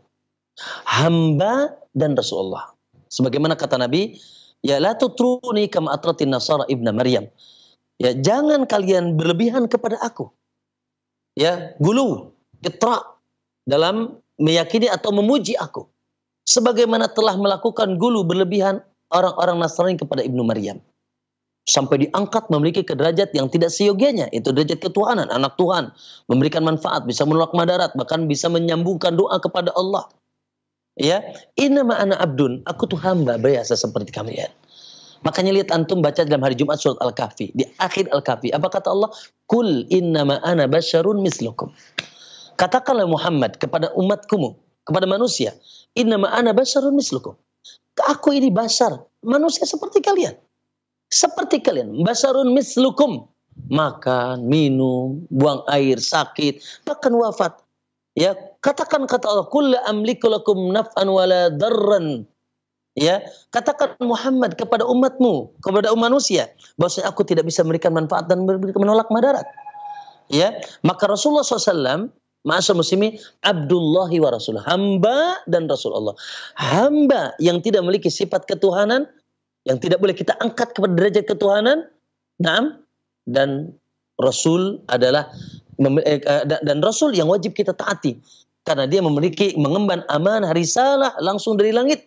Hamba dan Rasulullah. Sebagaimana kata Nabi, Ya la tutruni kama atratin nasara ibnu Maryam. Ya jangan kalian berlebihan kepada aku. Ya gulu, itra dalam meyakini atau memuji aku. Sebagaimana telah melakukan gulu berlebihan orang-orang Nasrani kepada Ibnu Maryam. Sampai diangkat memiliki kederajat yang tidak seyogianya. Itu derajat ketuhanan, anak Tuhan. Memberikan manfaat, bisa menolak madarat, bahkan bisa menyambungkan doa kepada Allah ya inama ana abdun aku tuh hamba biasa seperti kalian makanya lihat antum baca dalam hari Jumat surat Al-Kahfi di akhir Al-Kahfi apa kata Allah kul inama ana basyarun mislukum katakanlah Muhammad kepada umatku kepada manusia inama ana basyarun mislukum aku ini basar manusia seperti kalian seperti kalian basarun mislukum makan minum buang air sakit bahkan wafat ya Katakan kata Allah, "Kullu amliku lakum naf'an wala darran." Ya, katakan Muhammad kepada umatmu, kepada umat manusia, bahwasanya aku tidak bisa memberikan manfaat dan menolak madarat. Ya, maka Rasulullah SAW Masa muslimi Abdullahi wa Rasul. Hamba dan Rasul Allah. Hamba yang tidak memiliki sifat ketuhanan. Yang tidak boleh kita angkat kepada derajat ketuhanan. Naam. Dan Rasul adalah eh, eh, dan Rasul yang wajib kita taati karena dia memiliki mengemban amanah risalah langsung dari langit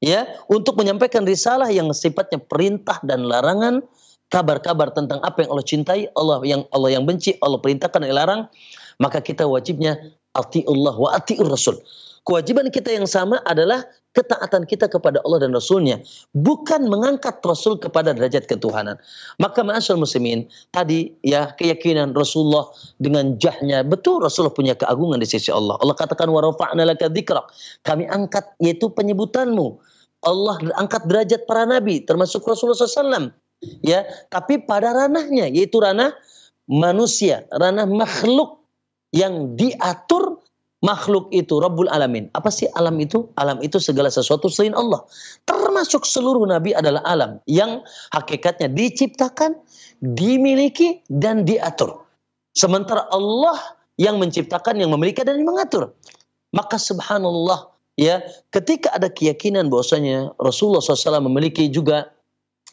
ya untuk menyampaikan risalah yang sifatnya perintah dan larangan kabar-kabar tentang apa yang Allah cintai Allah yang Allah yang benci Allah perintahkan dan larang maka kita wajibnya ati Allah wa atiur Rasul Kewajiban kita yang sama adalah ketaatan kita kepada Allah dan Rasulnya. Bukan mengangkat Rasul kepada derajat ketuhanan. Maka ma'asyal muslimin, tadi ya keyakinan Rasulullah dengan jahnya. Betul Rasulullah punya keagungan di sisi Allah. Allah katakan, warafa'na laka Kami angkat yaitu penyebutanmu. Allah angkat derajat para nabi termasuk Rasulullah SAW ya tapi pada ranahnya yaitu ranah manusia ranah makhluk yang diatur makhluk itu Rabbul Alamin. Apa sih alam itu? Alam itu segala sesuatu selain Allah. Termasuk seluruh nabi adalah alam yang hakikatnya diciptakan, dimiliki dan diatur. Sementara Allah yang menciptakan, yang memiliki dan mengatur. Maka subhanallah ya ketika ada keyakinan bahwasanya Rasulullah SAW memiliki juga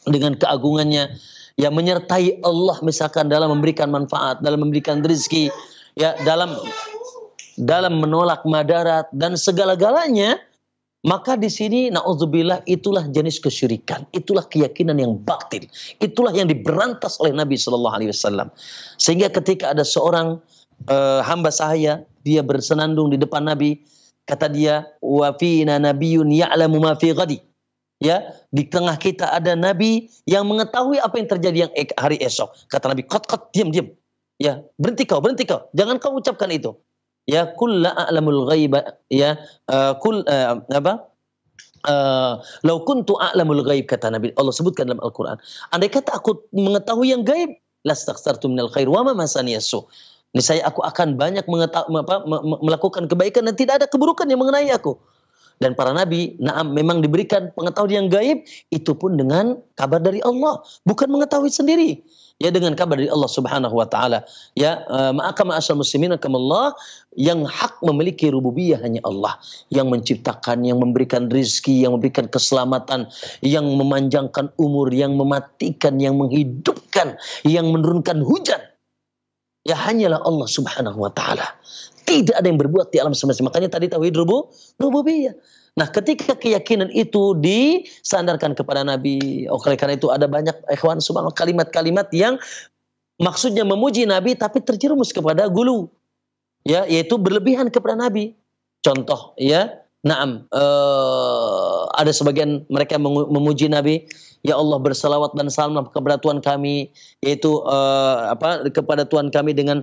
dengan keagungannya yang menyertai Allah misalkan dalam memberikan manfaat, dalam memberikan rezeki, ya dalam dalam menolak madarat dan segala-galanya, maka di sini na'udzubillah itulah jenis kesyirikan, itulah keyakinan yang batil, itulah yang diberantas oleh Nabi Shallallahu Alaihi Wasallam. Sehingga ketika ada seorang uh, hamba sahaya, dia bersenandung di depan Nabi, kata dia, wafina nabiyun ya'lamu ma fi ghadi. Ya, di tengah kita ada Nabi yang mengetahui apa yang terjadi yang hari esok. Kata Nabi, kot kot diam diam. Ya, berhenti kau, berhenti kau, jangan kau ucapkan itu ya kulla a'lamul ghaiba ya uh, kul eh, apa Uh, lau kuntu a'lamul ghaib kata Nabi Allah sebutkan dalam Al-Qur'an. Andai kata aku mengetahui yang gaib, lastaghfartu minal khair wa ma masani yasu. aku akan banyak mengetahui apa, melakukan kebaikan dan tidak ada keburukan yang mengenai aku dan para nabi naam memang diberikan pengetahuan yang gaib itu pun dengan kabar dari Allah bukan mengetahui sendiri ya dengan kabar dari Allah Subhanahu wa taala ya eh, maka ma'asal muslimin Allah yang hak memiliki rububiyah hanya Allah yang menciptakan yang memberikan rizki yang memberikan keselamatan yang memanjangkan umur yang mematikan yang menghidupkan yang menurunkan hujan ya hanyalah Allah Subhanahu wa taala tidak ada yang berbuat di alam semesta. Makanya tadi tauhid ya, rubu, rububiyah. Nah, ketika keyakinan itu disandarkan kepada Nabi, oh karena itu ada banyak ikhwan subhanallah kalimat-kalimat yang maksudnya memuji Nabi tapi terjerumus kepada gulu. Ya, yaitu berlebihan kepada Nabi. Contoh ya, Naam, uh, ada sebagian mereka memuji Nabi Ya Allah bersalawat dan salam kepada Tuhan kami yaitu uh, apa kepada Tuhan kami dengan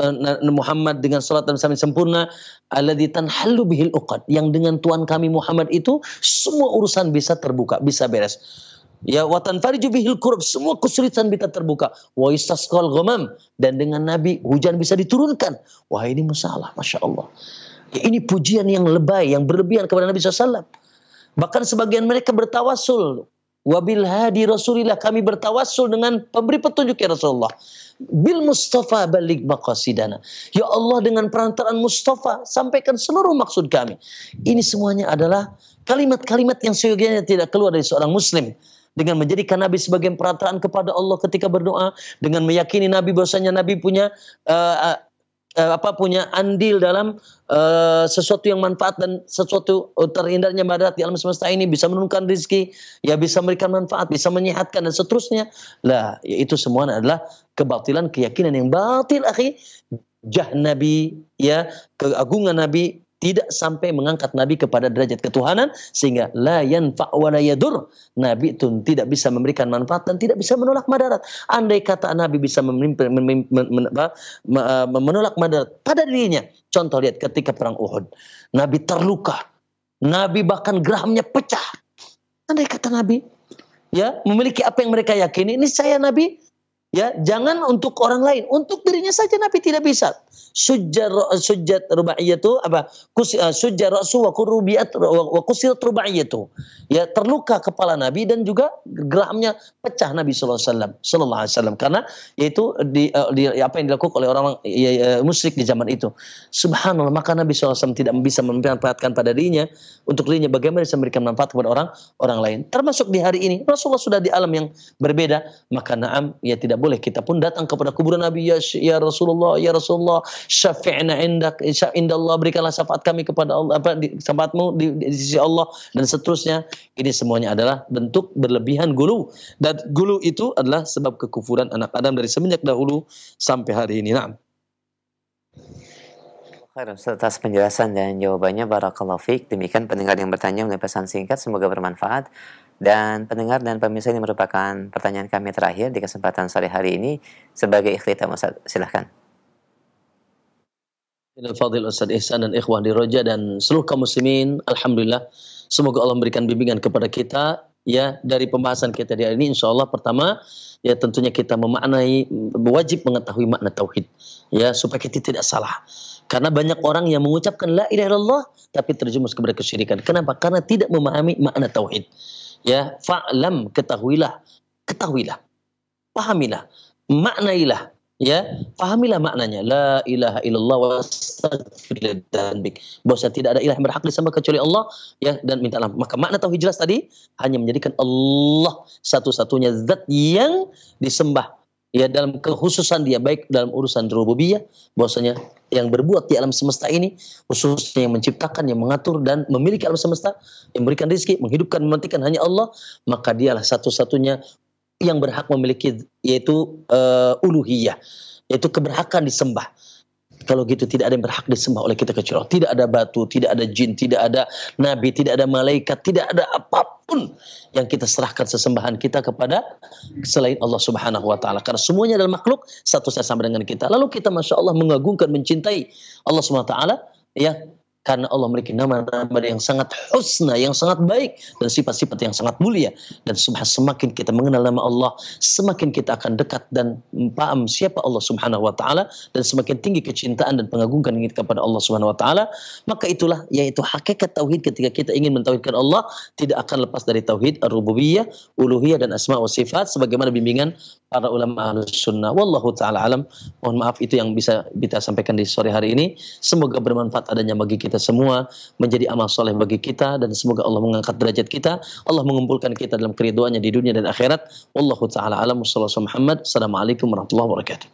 uh, Muhammad dengan salat dan salam sempurna alladzi tanhallu bihil uqad yang dengan Tuhan kami Muhammad itu semua urusan bisa terbuka bisa beres. Ya watan fariju bihil kurb semua kesulitan bisa terbuka. Wa istasqal ghamam dan dengan Nabi hujan bisa diturunkan. Wah ini masalah masya Allah. Ya, ini pujian yang lebay yang berlebihan kepada Nabi SAW. Bahkan sebagian mereka bertawasul Wabil hadi Rasulillah kami bertawassul dengan pemberi petunjuk ya Rasulullah. Bil Mustafa balik makasidana Ya Allah dengan perantaraan Mustafa sampaikan seluruh maksud kami. Ini semuanya adalah kalimat-kalimat yang seyogianya tidak keluar dari seorang muslim dengan menjadikan Nabi sebagai perantaraan kepada Allah ketika berdoa, dengan meyakini Nabi bahwasanya Nabi punya uh, uh eh, apa punya andil dalam uh, sesuatu yang manfaat dan sesuatu terhindarnya badat di alam semesta ini bisa menurunkan rizki ya bisa memberikan manfaat bisa menyehatkan dan seterusnya lah ya itu semua adalah kebatilan keyakinan yang batil akhi jah nabi ya keagungan nabi tidak sampai mengangkat Nabi kepada derajat ketuhanan sehingga layan yanfa' Nabi itu tidak bisa memberikan manfaat dan tidak bisa menolak madarat. Andai kata Nabi bisa memimpin, memimpin, men, apa, eh, menolak madarat pada dirinya. Contoh lihat ketika perang Uhud. Nabi terluka. Nabi bahkan gerahamnya pecah. Andai kata Nabi ya memiliki apa yang mereka yakini, ini saya Nabi ya jangan untuk orang lain untuk dirinya saja Nabi tidak bisa sujjar sujjat itu apa kus uh, sujjar rasu wa kurubiat wa kusirat itu. ya terluka kepala Nabi dan juga gerahamnya pecah Nabi sallallahu alaihi wasallam sallallahu alaihi wasallam karena yaitu di, eh, di apa yang dilakukan oleh orang-orang ya, ya, musyrik di zaman itu subhanallah maka Nabi sallallahu alaihi wasallam tidak bisa memperhatikan pada dirinya untuk dirinya bagaimana bisa memberikan manfaat kepada orang orang lain termasuk di hari ini Rasulullah sudah di alam yang berbeda maka naam ya tidak tidak boleh kita pun datang kepada kuburan Nabi ya, ya Rasulullah ya Rasulullah syafi'na indak Allah berikanlah syafaat kami kepada Allah apa di, syafaatmu di, di, sisi Allah dan seterusnya ini semuanya adalah bentuk berlebihan gulu dan gulu itu adalah sebab kekufuran anak Adam dari semenjak dahulu sampai hari ini. Nah. atas penjelasan dan jawabannya Barakallahu Fik. Demikian pendengar yang bertanya melalui pesan singkat. Semoga bermanfaat. Dan pendengar dan pemirsa ini merupakan pertanyaan kami terakhir di kesempatan sore hari ini sebagai ikhtitam Ustaz. Silahkan. Fadil Ustaz Ihsan dan Ikhwan di Roja dan seluruh kaum muslimin, Alhamdulillah. Semoga Allah memberikan bimbingan kepada kita ya dari pembahasan kita di hari ini insya Allah pertama ya tentunya kita memaknai wajib mengetahui makna tauhid ya supaya kita tidak salah karena banyak orang yang mengucapkan la ilaha illallah tapi terjumus kepada kesyirikan kenapa karena tidak memahami makna tauhid ya fa'lam ketahuilah ketahuilah pahamilah maknailah ya pahamilah maknanya la ilaha illallah wa dhanbik tidak ada ilah yang berhak disembah kecuali Allah ya dan minta lampu maka makna tauhid jelas tadi hanya menjadikan Allah satu-satunya zat yang disembah ya dalam kekhususan dia baik dalam urusan rububiyah bahwasanya yang berbuat di alam semesta ini, khususnya yang menciptakan, yang mengatur dan memiliki alam semesta, yang memberikan rizki, menghidupkan, mematikan hanya Allah, maka dialah satu-satunya yang berhak memiliki yaitu uh, uluhiyah, yaitu keberhakan disembah. Kalau gitu tidak ada yang berhak disembah oleh kita kecuali Allah. Tidak ada batu, tidak ada jin, tidak ada nabi, tidak ada malaikat, tidak ada apapun yang kita serahkan sesembahan kita kepada selain Allah Subhanahu wa taala. Karena semuanya adalah makhluk, satu sama dengan kita. Lalu kita Masya Allah mengagungkan, mencintai Allah Subhanahu wa taala, ya karena Allah memiliki nama-nama yang sangat husna, yang sangat baik dan sifat-sifat yang sangat mulia dan subhan semakin kita mengenal nama Allah, semakin kita akan dekat dan paham siapa Allah Subhanahu wa taala dan semakin tinggi kecintaan dan pengagungan kita kepada Allah Subhanahu wa taala, maka itulah yaitu hakikat tauhid ketika kita ingin mentauhidkan Allah tidak akan lepas dari tauhid ar-rububiyah, uluhiyah dan asma wa sifat sebagaimana bimbingan para ulama sunnah wallahu taala alam. Mohon maaf itu yang bisa kita sampaikan di sore hari ini. Semoga bermanfaat adanya bagi kita kita semua menjadi amal soleh bagi kita dan semoga Allah mengangkat derajat kita Allah mengumpulkan kita dalam keriduannya di dunia dan akhirat Wallahu ta'ala alam Muhammad Assalamualaikum warahmatullahi wabarakatuh